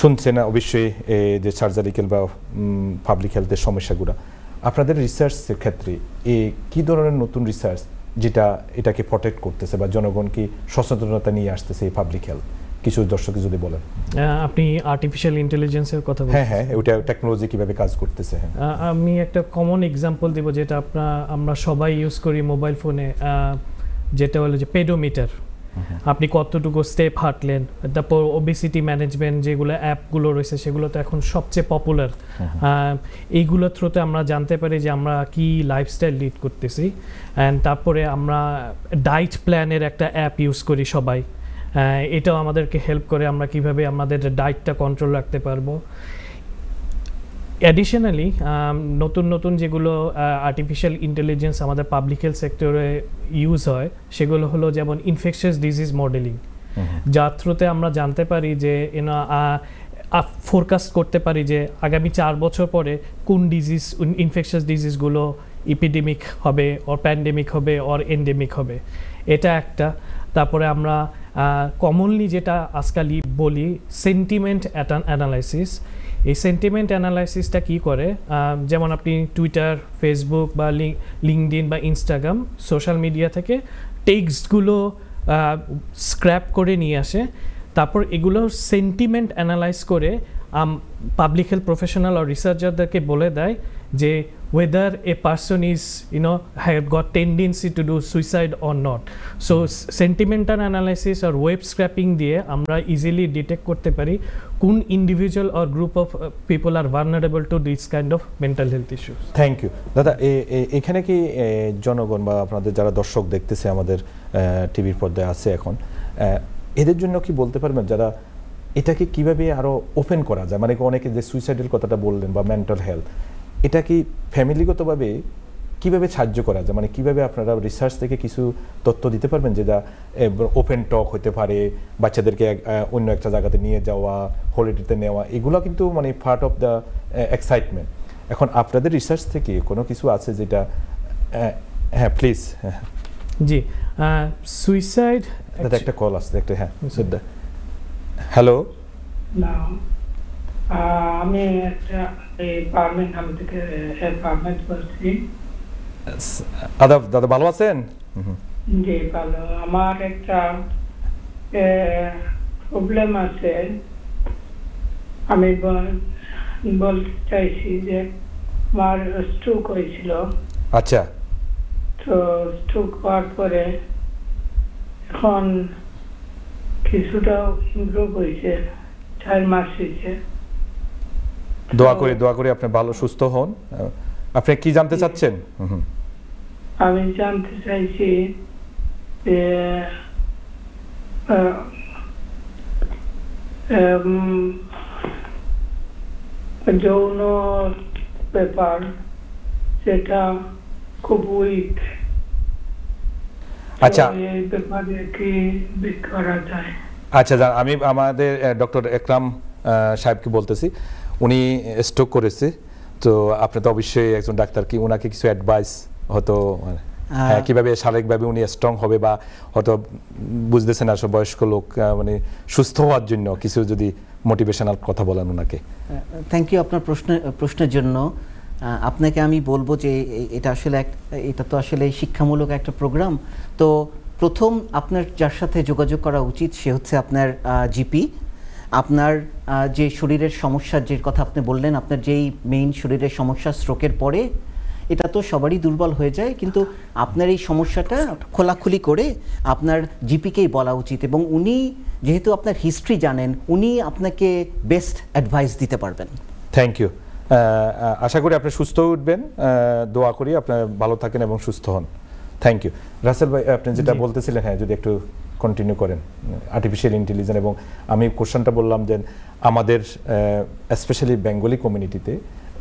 শুনছেন অবশ্যই যে সার্জারিক্যাল বা পাবলিক হেলথের সমস্যাগুলো আপনাদের রিসার্চের ক্ষেত্রে এ কী ধরনের নতুন রিসার্চ যেটা এটাকে প্রটেক্ট করতেছে বা জনগণকে সচেতনতা নিয়ে আসতেছে এই পাবলিক হেলথ কিছু দর্শকে যদি বলেন আপনি আর্টিফিশিয়াল ইন্টেলিজেন্সের কথা বলছেন হ্যাঁ হ্যাঁ ওটা টেকনোলজি কিভাবে কাজ করতেছে হ্যাঁ। আমি একটা কমন এক্সাম্পল দেব যেটা আপনার আমরা সবাই ইউজ করি মোবাইল ফোনে যেটা হলো যে পেডোমিটার আপনি কতটুকু স্টেপ হাঁটলেন তারপর ওবিসিটি ম্যানেজমেন্ট যেগুলো অ্যাপগুলো রয়েছে সেগুলো তো এখন সবচেয়ে পপুলার এইগুলোর থ্রুতে আমরা জানতে পারি যে আমরা কি লাইফস্টাইল লিড করতেছি অ্যান্ড তারপরে আমরা ডায়েট প্ল্যানের একটা অ্যাপ ইউজ করি সবাই এটাও আমাদেরকে হেল্প করে আমরা কিভাবে আমাদের ডায়েটটা কন্ট্রোল রাখতে পারবো অ্যাডিশনালি নতুন নতুন যেগুলো আর্টিফিশিয়াল ইন্টেলিজেন্স আমাদের পাবলিক হেলথ সেক্টরে ইউজ হয় সেগুলো হলো যেমন ইনফেকশাস ডিজিজ মডেলিং যার থ্রুতে আমরা জানতে পারি যে এন ফোরকাস্ট করতে পারি যে আগামী চার বছর পরে কোন ডিজিজ ইনফেকশাস ডিজিজগুলো ইপিডেমিক হবে ওর প্যান্ডেমিক হবে ওর এন্ডেমিক হবে এটা একটা তারপরে আমরা কমনলি যেটা আজকালই বলি সেন্টিমেন্ট অ্যানালাইসিস এই সেন্টিমেন্ট অ্যানালাইসিসটা কি করে যেমন আপনি টুইটার ফেসবুক বা লিঙ্কডিন বা ইনস্টাগ্রাম সোশ্যাল মিডিয়া থেকে টেক্সটগুলো স্ক্র্যাপ করে নিয়ে আসে তারপর এগুলো সেন্টিমেন্ট অ্যানালাইজ করে পাবলিক হেলথ প্রফেশনাল আর রিসার্চারদেরকে বলে দেয় যে whether a person is you know know have got tendency to do suicide or not so sentimental analysis আর ওয়েব স্ক্র্যাপিং দিয়ে আমরা ইজিলি ডিটেক্ট করতে পারি কোন individual or group of people are vulnerable to this kind of mental health issue thank you দাদা এখানে কি জনগণ বা আপনাদের যারা দর্শক দেখতেছে আমাদের টিভির পর্দায় আছে এখন এদের জন্য কি বলতে পারবেন যারা এটাকে কিভাবে আরও ওপেন করা যায় মানে অনেকে যে সুইসাইডের কথাটা বললেন বা মেন্টাল হেলথ এটা কি ফ্যামিলিগতভাবে কিভাবে সাহায্য করা যায় মানে কিভাবে আপনারা রিসার্চ থেকে কিছু তথ্য দিতে পারবেন যেটা ওপেন টক হতে পারে বাচ্চাদেরকে অন্য একটা জায়গাতে নিয়ে যাওয়া হলিডেতে নেওয়া এগুলো কিন্তু মানে পার্ট অফ দ্য এক্সাইটমেন্ট এখন আপনাদের রিসার্চ থেকে কোনো কিছু আছে যেটা হ্যাঁ প্লিজ হ্যাঁ। জি সুইসাইড একটা কল আসছে একটা হ্যাঁ হ্যালো আমি দাদা দাদা ভালো আছেন আমার একটা প্রবলেম আছে আমি বলতে চাইছি যে আমার স্ট্রোক হয়েছিল আচ্ছা তো স্ট্রোক হওয়ার পরে এখন কিছুটা ইমপ্রুভ হয়েছে চার মাস হয়েছে দোয়া করি দোয়া করি আপনি ভালো সুস্থ হন আপনি কি জানতে চাচ্ছেন আমি জানতে চাইছি যে যৌন ব্যাপার সেটা খুব উইক আচ্ছা আচ্ছা আমি আমাদের ডক্টর একরাম সাহেবকে বলতেছি উনি স্ট্রোক করেছে তো আপনি তো অবশ্যই একজন ডাক্তার কি ওনাকে কিছু অ্যাডভাইস হতো কিভাবে শারীরিকভাবে উনি স্ট্রং হবে বা হয়তো বুঝতেছেন না বয়স্ক লোক মানে সুস্থ হওয়ার জন্য কিছু যদি মোটিভেশনাল কথা বলেন ওনাকে থ্যাংক ইউ আপনার প্রশ্নের প্রশ্নের জন্য আপনাকে আমি বলবো যে এটা আসলে এক এটা তো আসলে শিক্ষামূলক একটা প্রোগ্রাম তো প্রথম আপনার যার সাথে যোগাযোগ করা উচিত সে হচ্ছে আপনার জিপি আপনার যে শরীরের সমস্যা যে কথা আপনি বললেন আপনার যেই মেইন শরীরের সমস্যা স্ট্রোকের পরে এটা তো সবারই দুর্বল হয়ে যায় কিন্তু আপনার এই সমস্যাটা খোলাখুলি করে আপনার জিপিকেই বলা উচিত এবং উনি যেহেতু আপনার হিস্ট্রি জানেন উনি আপনাকে বেস্ট অ্যাডভাইস দিতে পারবেন থ্যাংক ইউ আশা করি আপনি সুস্থ উঠবেন দোয়া করি আপনার ভালো থাকেন এবং সুস্থ হন থ্যাংক ইউ রাসেল ভাই আপনি যেটা বলতেছিলেন হ্যাঁ যদি একটু কন্টিনিউ করেন আর্টিফিশিয়াল ইন্টেলিজেন্স এবং আমি কোশ্চেনটা বললাম যে আমাদের স্পেশালি বেঙ্গলি কমিউনিটিতে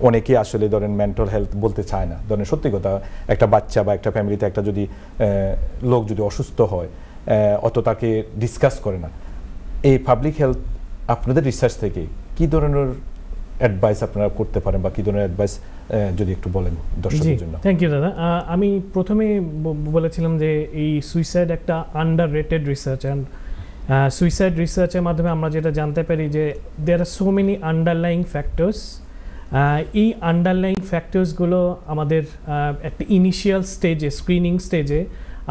অনেকেই আসলে ধরেন মেন্টাল হেলথ বলতে চায় না ধরেন সত্যি কথা একটা বাচ্চা বা একটা ফ্যামিলিতে একটা যদি লোক যদি অসুস্থ হয় অত তাকে ডিসকাস করে না এই পাবলিক হেলথ আপনাদের রিসার্চ থেকে কি ধরনের অ্যাডভাইস আপনারা করতে পারেন বা কী ধরনের অ্যাডভাইস যদি একটু বলেন দর্শকদের জন্য থ্যাংক ইউ দাদা আমি প্রথমে বলেছিলাম যে এই সুইসাইড একটা under rated research and suicide রিসার্চের মাধ্যমে আমরা যেটা জানতে পারি যে there are so many underlying factors এই আন্ডারলাইং ফ্যাক্টরসগুলো আমাদের একটা ইনিশিয়াল স্টেজে স্ক্রিনিং স্টেজে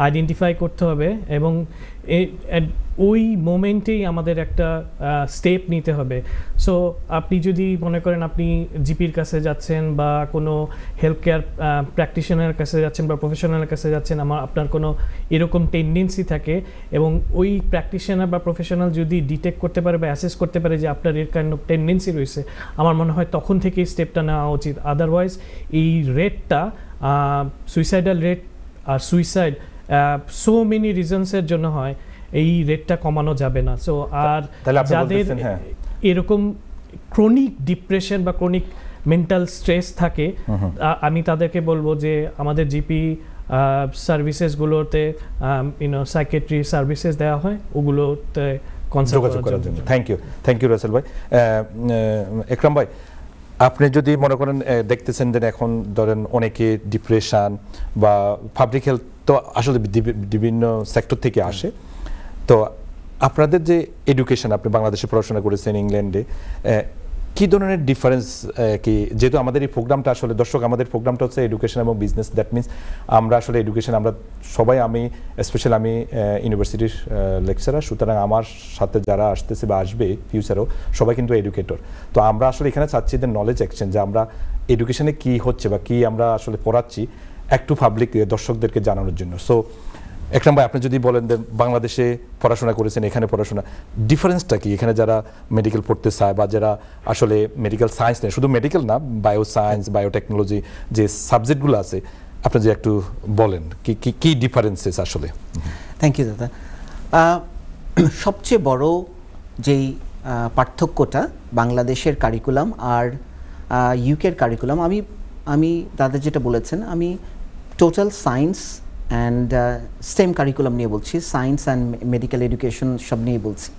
আইডেন্টিফাই করতে হবে এবং ওই মোমেন্টেই আমাদের একটা স্টেপ নিতে হবে সো আপনি যদি মনে করেন আপনি জিপির কাছে যাচ্ছেন বা কোনো হেলথ কেয়ার প্র্যাকটিশনার কাছে যাচ্ছেন বা প্রফেশনালের কাছে যাচ্ছেন আমার আপনার কোনো এরকম টেন্ডেন্সি থাকে এবং ওই প্র্যাকটিশনার বা প্রফেশনাল যদি ডিটেক্ট করতে পারে বা অ্যাসেস করতে পারে যে আপনার এর কাইন্ড টেন্ডেন্সি রয়েছে আমার মনে হয় তখন থেকেই স্টেপটা নেওয়া উচিত আদারওয়াইজ এই রেটটা সুইসাইডাল রেট আর সুইসাইড সো মেনি রিজনসের জন্য হয় এই রেটটা কমানো যাবে না সো আর যাদের হ্যাঁ। এরকম ক্রনিক ডিপ্রেশন বা ক্রনিক মেন্টাল স্ট্রেস থাকে আমি তাদেরকে বলবো যে আমাদের জিপি সার্ভিসেসগুলোতে ইউনো সাইকেট্রি সার্ভিসেস দেওয়া হয় ওগুলোতে করার জন্য thank you thank you Russel ভাই একরাম ভাই আপনি যদি মনে করেন দেখতেছেন যে এখন ধরেন অনেকে ডিপ্রেশন বা পাবলিক হেলথ তো আসলে বিভিন্ন সেক্টর থেকে আসে তো আপনাদের যে এডুকেশন আপনি বাংলাদেশে পড়াশোনা করেছেন ইংল্যান্ডে কি ধরনের ডিফারেন্স কি যেহেতু আমাদের এই প্রোগ্রামটা আসলে দর্শক আমাদের প্রোগ্রামটা হচ্ছে এডুকেশন এবং বিজনেস দ্যাট মিনস আমরা আসলে এডুকেশন আমরা সবাই আমি স্পেশাল আমি ইউনিভার্সিটির লেকচারার সুতরাং আমার সাথে যারা আসতেছে বা আসবে ফিউচারও সবাই কিন্তু এডুকেটর তো আমরা আসলে এখানে চাচ্ছি যে নলেজ এক্সচেঞ্জ যে আমরা এডুকেশনে কি হচ্ছে বা কি আমরা আসলে পড়াচ্ছি একটু পাবলিক দর্শকদেরকে জানানোর জন্য সো এক নম্বর আপনি যদি বলেন বাংলাদেশে পড়াশোনা করেছেন এখানে পড়াশোনা ডিফারেন্সটা কি এখানে যারা মেডিকেল পড়তে চায় বা যারা আসলে মেডিকেল সায়েন্স নেয় শুধু মেডিকেল না বায়ো সায়েন্স বায়োটেকনোলজি যে সাবজেক্টগুলো আছে আপনি যে একটু বলেন কি কি কী ডিফারেন্সেস আসলে থ্যাংক ইউ দাদা সবচেয়ে বড় যেই পার্থক্যটা বাংলাদেশের কারিকুলাম আর ইউকের কারিকুলাম আমি আমি দাদা যেটা বলেছেন আমি total science and stem curriculum নিয়ে বলছি সায়েন্স অ্যান্ড মেডিকেল এডুকেশন সব নিয়ে বলছি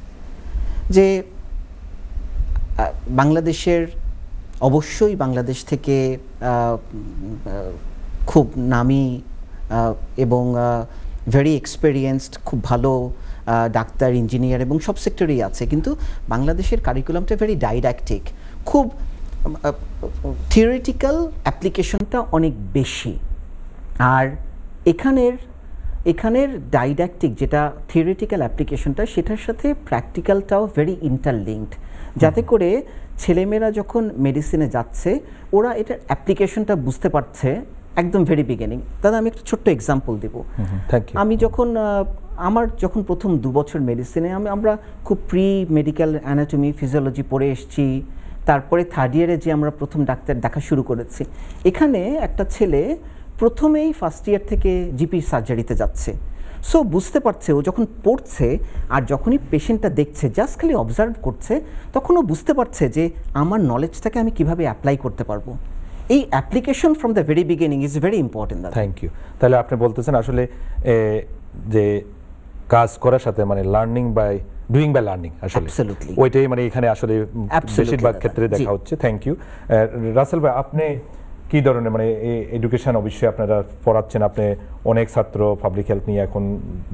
যে বাংলাদেশের অবশ্যই বাংলাদেশ থেকে খুব নামি এবং ভেরি এক্সপেরিয়েন্সড খুব ভালো ডাক্তার ইঞ্জিনিয়ার এবং সব সেক্টরেই আছে কিন্তু বাংলাদেশের কারিকুলামটা ভেরি ডাইডাক্টিক খুব থিওরিটিক্যাল অ্যাপ্লিকেশনটা অনেক বেশি আর এখানের এখানের ডাইডাক্টিক যেটা থিওরিটিক্যাল অ্যাপ্লিকেশনটা সেটার সাথে প্র্যাকটিক্যালটাও ভেরি ইন্টারলিঙ্কড যাতে করে ছেলেমেয়েরা যখন মেডিসিনে যাচ্ছে ওরা এটার অ্যাপ্লিকেশনটা বুঝতে পারছে একদম ভেরি বিগিনিং দাদা আমি একটা ছোট্ট এক্সাম্পল দেব আমি যখন আমার যখন প্রথম দু বছর মেডিসিনে আমি আমরা খুব প্রি মেডিকেল অ্যানাটমি ফিজিওলজি পড়ে এসেছি তারপরে থার্ড ইয়ারে যে আমরা প্রথম ডাক্তার দেখা শুরু করেছি এখানে একটা ছেলে প্রথমেই ফার্স্ট ইয়ার থেকে জিপি সার্জারিতে যাচ্ছে সো বুঝতে পারছে ও যখন পড়ছে আর যখনই পেশেন্টটা দেখছে জাস্ট খালি অবজার্ভ করছে তখন ও বুঝতে পারছে যে আমার নলেজটাকে আমি কিভাবে অ্যাপ্লাই করতে পারবো এই application from the very beginning is very important thank you তাহলে আপনি বলতেছেন আসলে যে কাজ করার সাথে মানে learning by doing by learning আসলে ওইটাই মানে এখানে আসলে বেশিরভাগ ক্ষেত্রে দেখা হচ্ছে থ্যাংক ইউ রাসেল ভাই আপনি কি ধরনের মানে এডুকেশন অবশ্যই আপনারা পড়াচ্ছেন আপনি অনেক ছাত্র পাবলিক হেলথ নিয়ে এখন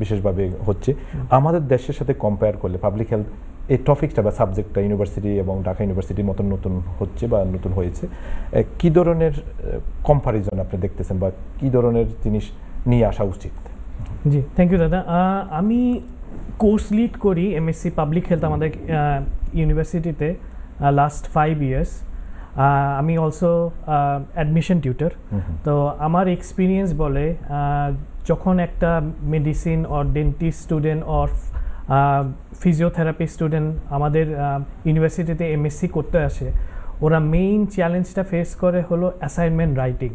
বিশেষভাবে হচ্ছে আমাদের দেশের সাথে কম্পেয়ার করলে পাবলিক হেলথ এই টপিকটা বা সাবজেক্টটা ইউনিভার্সিটি এবং ঢাকা ইউনিভার্সিটির মতন নতুন হচ্ছে বা নতুন হয়েছে কি ধরনের কম্পারিজন আপনি দেখতেছেন বা কি ধরনের জিনিস নিয়ে আসা উচিত জি থ্যাংক ইউ দাদা আমি কোর্স লিড করি এমএসসি পাবলিক হেলথ আমাদের ইউনিভার্সিটিতে লাস্ট ফাইভ ইয়ার্স আমি অলসো অ্যাডমিশন টিউটার তো আমার এক্সপিরিয়েন্স বলে যখন একটা medicine or dentist student or physiotherapy student আমাদের ইউনিভার্সিটিতে এমএসসি করতে আসে ওরা মেইন চ্যালেঞ্জটা ফেস করে হলো অ্যাসাইনমেন্ট রাইটিং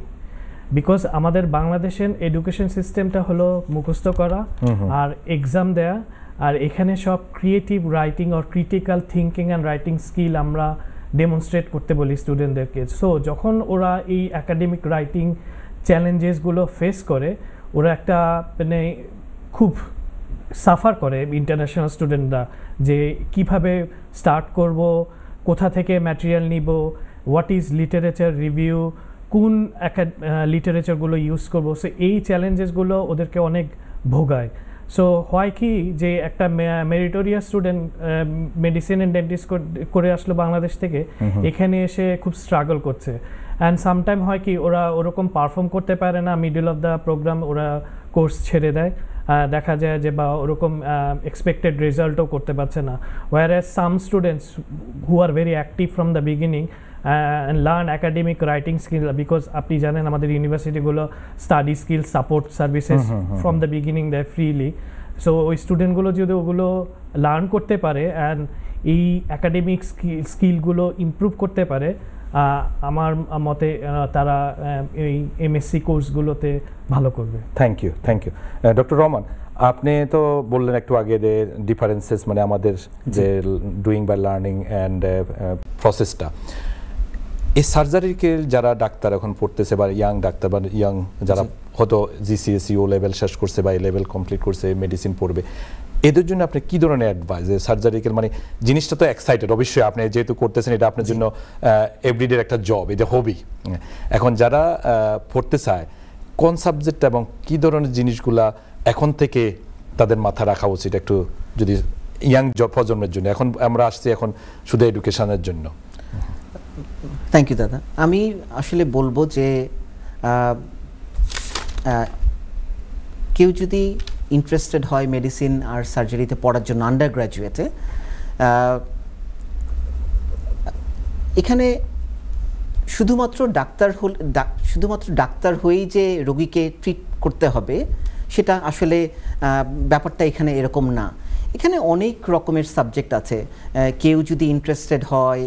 বিকজ আমাদের বাংলাদেশের এডুকেশন সিস্টেমটা হলো মুখস্থ করা আর এক্সাম দেয়া আর এখানে সব creative writing or critical thinking and writing skill আমরা ডেমনস্ট্রেট করতে বলি স্টুডেন্টদেরকে সো যখন ওরা এই অ্যাকাডেমিক রাইটিং চ্যালেঞ্জেসগুলো ফেস করে ওরা একটা মানে খুব সাফার করে ইন্টারন্যাশনাল স্টুডেন্টরা যে কিভাবে স্টার্ট করব কোথা থেকে ম্যাটেরিয়াল নিব হোয়াট ইজ লিটারেচার রিভিউ কোন লিটারেচারগুলো ইউজ করবো সো এই চ্যালেঞ্জেসগুলো ওদেরকে অনেক ভোগায় সো হয় কি যে একটা meritorious student medicine and dentist করে আসলো বাংলাদেশ থেকে এখানে এসে খুব স্ট্রাগল করছে অ্যান্ড সামটাইম হয় কি ওরা ওরকম পারফর্ম করতে পারে না মিডল অফ দ্য প্রোগ্রাম ওরা কোর্স ছেড়ে দেয় দেখা যায় যে বা ওরকম এক্সপেক্টেড রেজাল্টও করতে পারছে না whereas some students who are very active from the beginning and learn academic writing skill because আপনি জানেন আমাদের ইউনিভার্সিটিগুলো study skill support services from the beginning দেয় ফ্রিলি সো ওই স্টুডেন্টগুলো যদি ওগুলো লার্ন করতে পারে অ্যান্ড এই অ্যাকাডেমিক স্কিলগুলো ইম্প্রুভ করতে পারে আমার মতে তারা এই এমএসসি কোর্সগুলোতে ভালো করবে thank you thank you doctor Rahman আপনি তো বললেন একটু আগে যে ডিফারেন্সেস মানে আমাদের যে ডুইং বাই লার্নিং অ্যান্ড প্রসেসটা এই সার্জারিকে যারা ডাক্তার এখন পড়তেছে বা ইয়াং ডাক্তার বা ইয়াং যারা হয়তো জিসিএসি ও লেভেল শেষ করছে বা এই লেভেল কমপ্লিট করছে মেডিসিন পড়বে এদের জন্য আপনি কি ধরনের অ্যাডভাইস সার্জারিক্যাল মানে জিনিসটা তো এক্সাইটেড অবশ্যই আপনি যেহেতু করতেছেন এটা আপনার জন্য এভরিডে একটা জব এটা হবি এখন যারা পড়তে চায় কোন সাবজেক্টটা এবং কি ধরনের জিনিসগুলা এখন থেকে তাদের মাথা রাখা উচিত একটু যদি ইয়াং প্রজন্মের জন্য এখন আমরা আসছি এখন শুধু এডুকেশনের জন্য থ্যাংক ইউ দাদা আমি আসলে বলবো যে কেউ যদি ইন্টারেস্টেড হয় মেডিসিন আর সার্জারিতে পড়ার জন্য আন্ডার গ্র্যাজুয়েটে এখানে শুধুমাত্র ডাক্তার হল শুধুমাত্র ডাক্তার হয়েই যে রোগীকে ট্রিট করতে হবে সেটা আসলে ব্যাপারটা এখানে এরকম না এখানে অনেক রকমের সাবজেক্ট আছে কেউ যদি ইন্টারেস্টেড হয়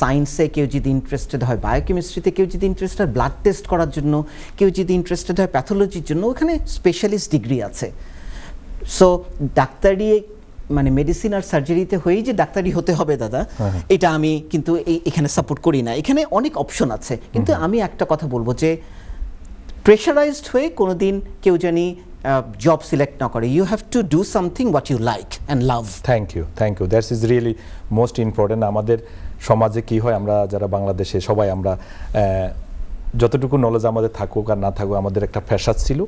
সায়েন্সে কেউ যদি ইন্টারেস্টেড হয় বায়োকেমিস্ট্রিতে কেউ যদি ইন্টারেস্টেড হয় ব্লাড টেস্ট করার জন্য কেউ যদি ইন্টারেস্টেড হয় প্যাথোলজির জন্য ওখানে স্পেশালিস্ট ডিগ্রি আছে সো ডাক্তারি মানে মেডিসিন আর সার্জারিতে হয়েই যে ডাক্তারি হতে হবে দাদা হ্যাঁ, হ্যাঁ। এটা আমি কিন্তু এখানে সাপোর্ট করি না এখানে অনেক অপশন আছে কিন্তু আমি একটা কথা বলবো যে প্রেশারাইজড হয়ে কোনো দিন কেউ জানি জব সিলেক্ট না করে you have to do something what you like and love thank you thank you that's is really most important আমাদের সমাজে কি হয় আমরা যারা বাংলাদেশে সবাই আমরা যতটুকু নলেজ আমাদের থাকুক আর না থাকুক আমাদের একটা ফ্যাসাদ ছিল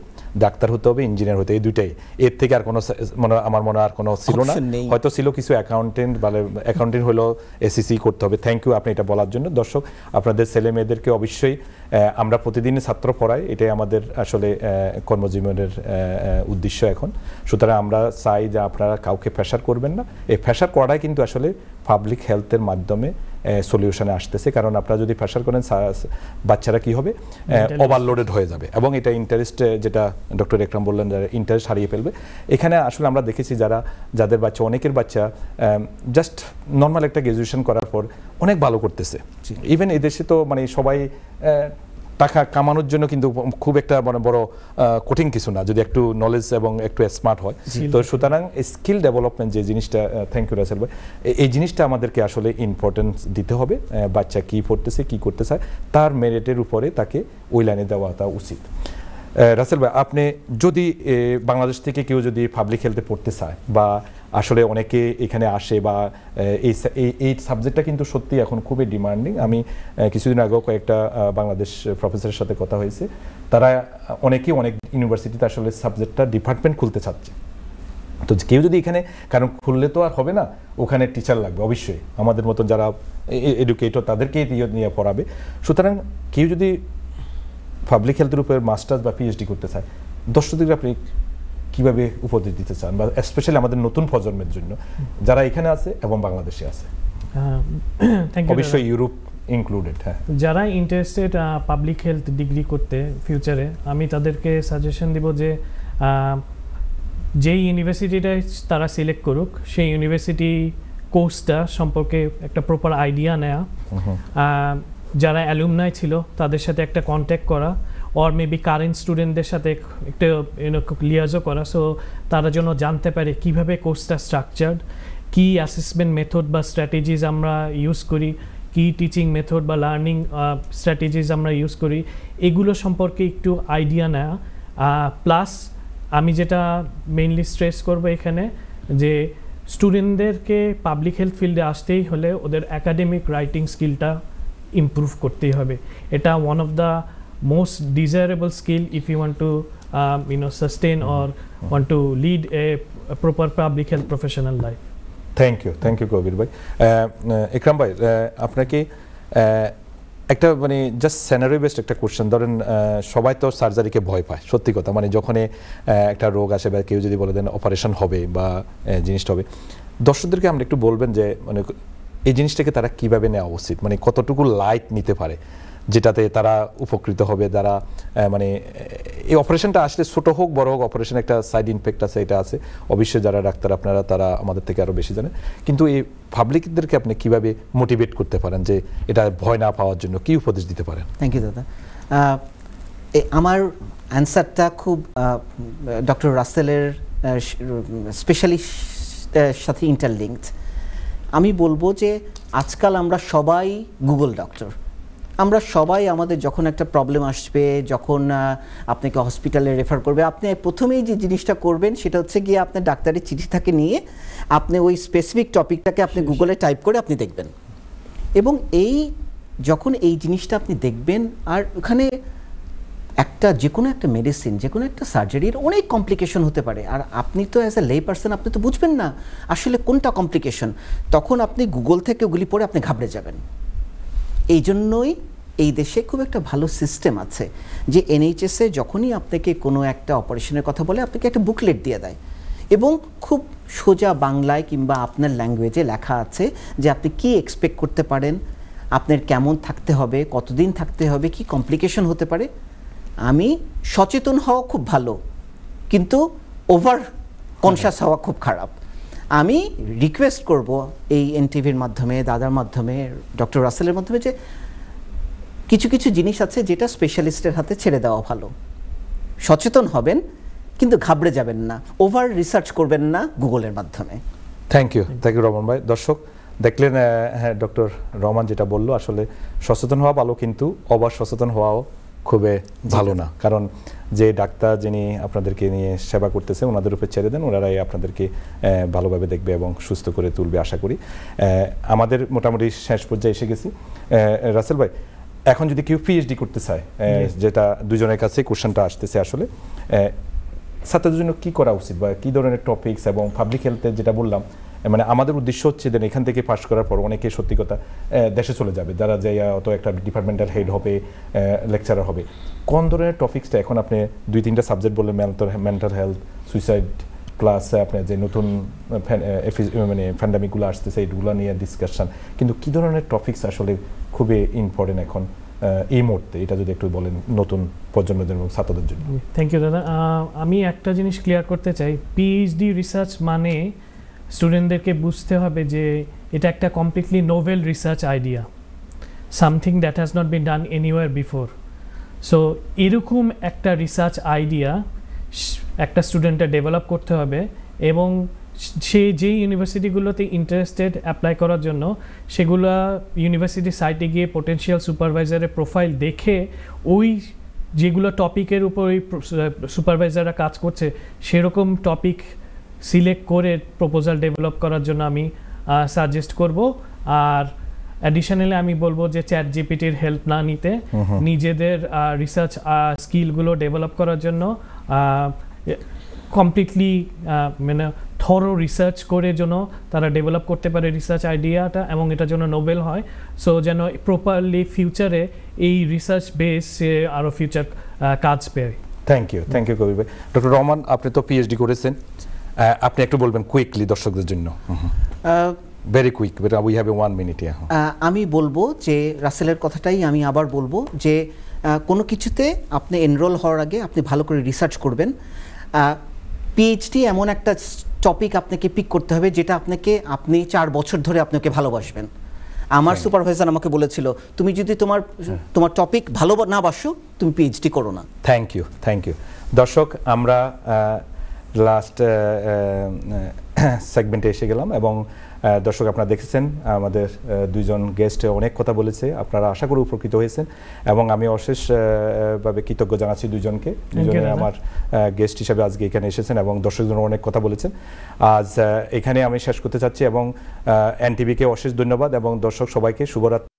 ডাক্তার হতে হবে ইঞ্জিনিয়ার হতে এই দুইটাই এর থেকে আর কোনো মনে আমার মনে আর কোনো ছিল না হয়তো ছিল কিছু অ্যাকাউন্টেন্ট বা অ্যাকাউন্টেন্ট হলো এসিসি e করতে হবে থ্যাংক ইউ আপনি এটা বলার জন্য দর্শক আপনাদের ছেলে মেয়েদেরকে অবশ্যই আমরা প্রতিদিন ছাত্র পড়াই এটাই আমাদের আসলে কর্মজীবনের উদ্দেশ্য এখন সুতরাং আমরা চাই যে আপনারা কাউকে প্রেশার করবেন না এই প্রেশার করাটাই কিন্তু আসলে পাবলিক হেলথের মাধ্যমে সলিউশনে আসতেছে কারণ আপনারা যদি প্রেশার করেন বাচ্চারা কি হবে ওভারলোডেড হয়ে যাবে এবং এটা ইন্টারেস্ট যেটা ডক্টর একরাম বললেন যারা ইন্টারেস্ট হারিয়ে ফেলবে এখানে আসলে আমরা দেখেছি যারা যাদের বাচ্চা অনেকের বাচ্চা জাস্ট নর্মাল একটা গ্র্যাজুয়েশন করার পর অনেক ভালো করতেছে ইভেন এদেশে তো মানে সবাই টাকা কামানোর জন্য কিন্তু খুব একটা মানে বড় কঠিন কিছু না যদি একটু নলেজ এবং একটু স্মার্ট হয় তো সুতরাং স্কিল ডেভেলপমেন্ট যে জিনিসটা থ্যাংক ইউ রাসেল ভাই এই জিনিসটা আমাদেরকে আসলে ইম্পর্টেন্স দিতে হবে বাচ্চা কি পড়তেছে কি করতে চায় তার মেরিটের উপরে তাকে ওই লাইনে দেওয়াটা উচিত রাসেল ভাই আপনি যদি বাংলাদেশ থেকে কেউ যদি পাবলিক হেলথে পড়তে চায় বা আসলে অনেকে এখানে আসে বা এই এই সাবজেক্টটা কিন্তু সত্যি এখন খুবই ডিমান্ডিং আমি কিছুদিন আগেও কয়েকটা বাংলাদেশ প্রফেসরের সাথে কথা হয়েছে তারা অনেকে অনেক ইউনিভার্সিটিতে আসলে সাবজেক্টটা ডিপার্টমেন্ট খুলতে চাচ্ছে তো কেউ যদি এখানে কারণ খুললে তো আর হবে না ওখানে টিচার লাগবে অবশ্যই আমাদের মতো যারা এডুকেটর তাদেরকেই নিয়ে পড়াবে সুতরাং কেউ যদি পাবলিক হেলথের উপরে মাস্টার্স বা পিএইচডি করতে চায় দর্শকদের আপনি কিভাবে উপদেশ দিতে চান বা স্পেশালি আমাদের নতুন প্রজন্মের জন্য যারা এখানে আছে এবং বাংলাদেশে আছে অবশ্যই ইউরোপ ইনক্লুডেড হ্যাঁ যারা ইন্টারেস্টেড পাবলিক হেলথ ডিগ্রি করতে ফিউচারে আমি তাদেরকে সাজেশন দিব যে যেই ইউনিভার্সিটিটা তারা সিলেক্ট করুক সেই ইউনিভার্সিটি কোর্সটা সম্পর্কে একটা প্রপার আইডিয়া নেয়া যারা অ্যালুমনাই ছিল তাদের সাথে একটা কন্ট্যাক্ট করা অর মেবি কারেন্ট স্টুডেন্টদের সাথে একটু ইউনো লিয়াজও করা সো তারা যেন জানতে পারে কিভাবে কোর্সটা স্ট্রাকচার্ড কী অ্যাসেসমেন্ট মেথড বা স্ট্র্যাটেজিস আমরা ইউজ করি কি টিচিং মেথড বা লার্নিং স্ট্র্যাটেজিস uh, আমরা ইউজ করি এগুলো সম্পর্কে একটু আইডিয়া নেওয়া প্লাস আমি যেটা মেইনলি স্ট্রেস করব এখানে যে স্টুডেন্টদেরকে পাবলিক হেলথ ফিল্ডে আসতেই হলে ওদের অ্যাকাডেমিক রাইটিং স্কিলটা ইম্প্রুভ করতেই হবে এটা one of the most desirable skill if you want to you know sustain or want to lead a proper public health professional life thank you thank you Kabir ভাই ইকরাম ভাই আপনাকে uh, একটা মানে just scenario based একটা question ধরেন uh, সবাই তো সার্জারিকে ভয় পায় সত্যি কথা মানে যখনই uh, একটা রোগ আসে বা কেউ যদি বলে দেন অপারেশন হবে বা জিনিসটা হবে দর্শকদেরকে আমরা একটু বলবেন যে মানে এই জিনিসটাকে তারা কিভাবে নেওয়া উচিত মানে কতটুকু লাইট নিতে পারে যেটাতে তারা উপকৃত হবে তারা মানে এই অপারেশনটা আসলে ছোট হোক বড় হোক অপারেশন একটা সাইড ইনফেক্ট আছে এটা আছে অবশ্যই যারা ডাক্তার আপনারা তারা আমাদের থেকে আরও বেশি জানেন কিন্তু এই পাবলিকদেরকে আপনি কিভাবে মোটিভেট করতে পারেন যে এটা ভয় না পাওয়ার জন্য কি উপদেশ দিতে পারেন থ্যাংক ইউ দাদা আমার অ্যান্সারটা খুব ডক্টর রাসেলের স্পেশালিস্টের সাথে ইন্টারলিঙ্কড আমি বলবো যে আজকাল আমরা সবাই গুগল ডক্টর আমরা সবাই আমাদের যখন একটা প্রবলেম আসবে যখন আপনাকে হসপিটালে রেফার করবে আপনি প্রথমেই যে জিনিসটা করবেন সেটা হচ্ছে গিয়ে আপনার ডাক্তারের চিঠিটাকে নিয়ে আপনি ওই স্পেসিফিক টপিকটাকে আপনি গুগলে টাইপ করে আপনি দেখবেন এবং এই যখন এই জিনিসটা আপনি দেখবেন আর ওখানে একটা যে কোনো একটা মেডিসিন যে কোনো একটা সার্জারির অনেক কমপ্লিকেশন হতে পারে আর আপনি তো অ্যাজ এ লে পার্সন আপনি তো বুঝবেন না আসলে কোনটা কমপ্লিকেশন তখন আপনি গুগল থেকে ওগুলি পড়ে আপনি ঘাবড়ে যাবেন এই জন্যই এই দেশে খুব একটা ভালো সিস্টেম আছে যে এনএইচএসে যখনই আপনাকে কোনো একটা অপারেশনের কথা বলে আপনাকে একটা বুকলেট দিয়ে দেয় এবং খুব সোজা বাংলায় কিংবা আপনার ল্যাঙ্গুয়েজে লেখা আছে যে আপনি কি এক্সপেক্ট করতে পারেন আপনার কেমন থাকতে হবে কতদিন থাকতে হবে কি কমপ্লিকেশন হতে পারে আমি সচেতন হওয়া খুব ভালো কিন্তু ওভার কনসাস হওয়া খুব খারাপ আমি রিকোয়েস্ট করব এই এনটিভির মাধ্যমে দাদার মাধ্যমে ডক্টর রাসেলের মাধ্যমে যে কিছু কিছু জিনিস আছে যেটা স্পেশালিস্টের হাতে ছেড়ে দেওয়া ভালো সচেতন হবেন কিন্তু ঘাবড়ে যাবেন না ওভার রিসার্চ করবেন না গুগলের মাধ্যমে thank you thank you Raman ভাই দর্শক দেখলেন হ্যাঁ ডক্টর রহমান যেটা বললো আসলে সচেতন হওয়া ভালো কিন্তু অবার সচেতন হওয়াও খুবই ভালো না কারণ যে ডাক্তার যিনি আপনাদেরকে নিয়ে সেবা করতেছে ওনাদের উপর ছেড়ে দেন ওনারাই আপনাদেরকে ভালোভাবে দেখবে এবং সুস্থ করে তুলবে আশা করি আমাদের মোটামুটি শেষ পর্যায়ে এসে গেছি রাসেল ভাই এখন যদি কেউ পিএইচডি করতে চায় যেটা দুজনের কাছে কোশ্চেনটা আসতেছে আসলে ছাত্রদের জন্য কি করা উচিত বা কি ধরনের টপিকস এবং পাবলিক হেলথের যেটা বললাম মানে আমাদের উদ্দেশ্য হচ্ছে দেন এখান থেকে পাশ করার পর অনেকে সত্যি কথা দেশে চলে যাবে যারা যে অত একটা ডিপার্টমেন্টাল হেড হবে লেকচারার হবে কোন ধরনের টপিক্সটা এখন আপনি দুই তিনটা সাবজেক্ট বললেন মেন্টাল হেলথ সুইসাইড প্লাস আপনার যে নতুন মানে ফ্যান্ডামিকগুলো আসতেছে এইগুলো নিয়ে ডিসকাশন কিন্তু কী ধরনের টপিক্স আসলে খুবই ইম্পর্টেন্ট এখন এই মুহূর্তে এটা যদি একটু বলেন নতুন প্রজন্মের এবং ছাত্রদের জন্য থ্যাংক ইউ দাদা আমি একটা জিনিস ক্লিয়ার করতে চাই পিএইচডি রিসার্চ মানে স্টুডেন্টদেরকে বুঝতে হবে যে এটা একটা completely novel research idea something that has not been done anywhere before so এরকম একটা রিসার্চ আইডিয়া একটা স্টুডেন্টের ডেভেলপ করতে হবে এবং সে যে ইউনিভার্সিটিগুলোতে ইন্টারেস্টেড অ্যাপ্লাই করার জন্য সেগুলো ইউনিভার্সিটি সাইটে গিয়ে পোটেন্সিয়াল সুপারভাইজারের প্রোফাইল দেখে ওই যেগুলো টপিকের উপর ওই সুপারভাইজাররা কাজ করছে সেরকম টপিক সিলেক্ট করে প্রপোজাল ডেভেলপ করার জন্য আমি সাজেস্ট করব আর অ্যাডিশনালি আমি বলবো যে চ্যাট জিপিটির হেল্প না নিতে uh-huh. নিজেদের রিসার্চ স্কিলগুলো ডেভেলপ করার জন্য কমপ্লিটলি মানে থরো রিসার্চ করে যেন তারা ডেভেলপ করতে পারে রিসার্চ আইডিয়াটা এবং এটা যেন নোবেল হয় সো যেন প্রপারলি ফিউচারে এই রিসার্চ বেস আরও ফিউচার কাজ পেয়ে thank you thank you Kabir ভাই ডক্টর রহমান আপনি তো পিএইচডি করেছেন আপনি একটু বলবেন কুইকলি দর্শকদের জন্য very quick we have a one minute আমি বলবো যে রাসেলের কথাটাই আমি আবার বলবো যে কোনো কিছুতে আপনি এনরোল হওয়ার আগে আপনি ভালো করে রিসার্চ করবেন পিএইচডি এমন একটা টপিক আপনাকে পিক করতে হবে যেটা আপনাকে আপনি চার বছর ধরে আপনাকে ভালোবাসবেন আমার সুপারভাইজার আমাকে বলেছিল তুমি যদি তোমার হ্যাঁ। তোমার টপিক ভালো না বাসো তুমি পিএইচডি করো না থ্যাংক ইউ থ্যাংক ইউ দর্শক আমরা লাস্ট সেগমেন্টে uh, uh, এসে গেলাম এবং uh, দর্শক আপনারা দেখেছেন আমাদের দুইজন গেস্ট অনেক কথা বলেছে আপনারা আশা করি উপকৃত হয়েছেন এবং আমি অশেষভাবে কৃতজ্ঞ জানাচ্ছি দুজনকে দুজনে আমার গেস্ট হিসাবে আজকে এখানে এসেছেন এবং দর্শকজন অনেক কথা বলেছেন আজ এখানে আমি শেষ করতে চাচ্ছি এবং এনটিভিকে অশেষ ধন্যবাদ এবং দর্শক সবাইকে শুভরাত্রি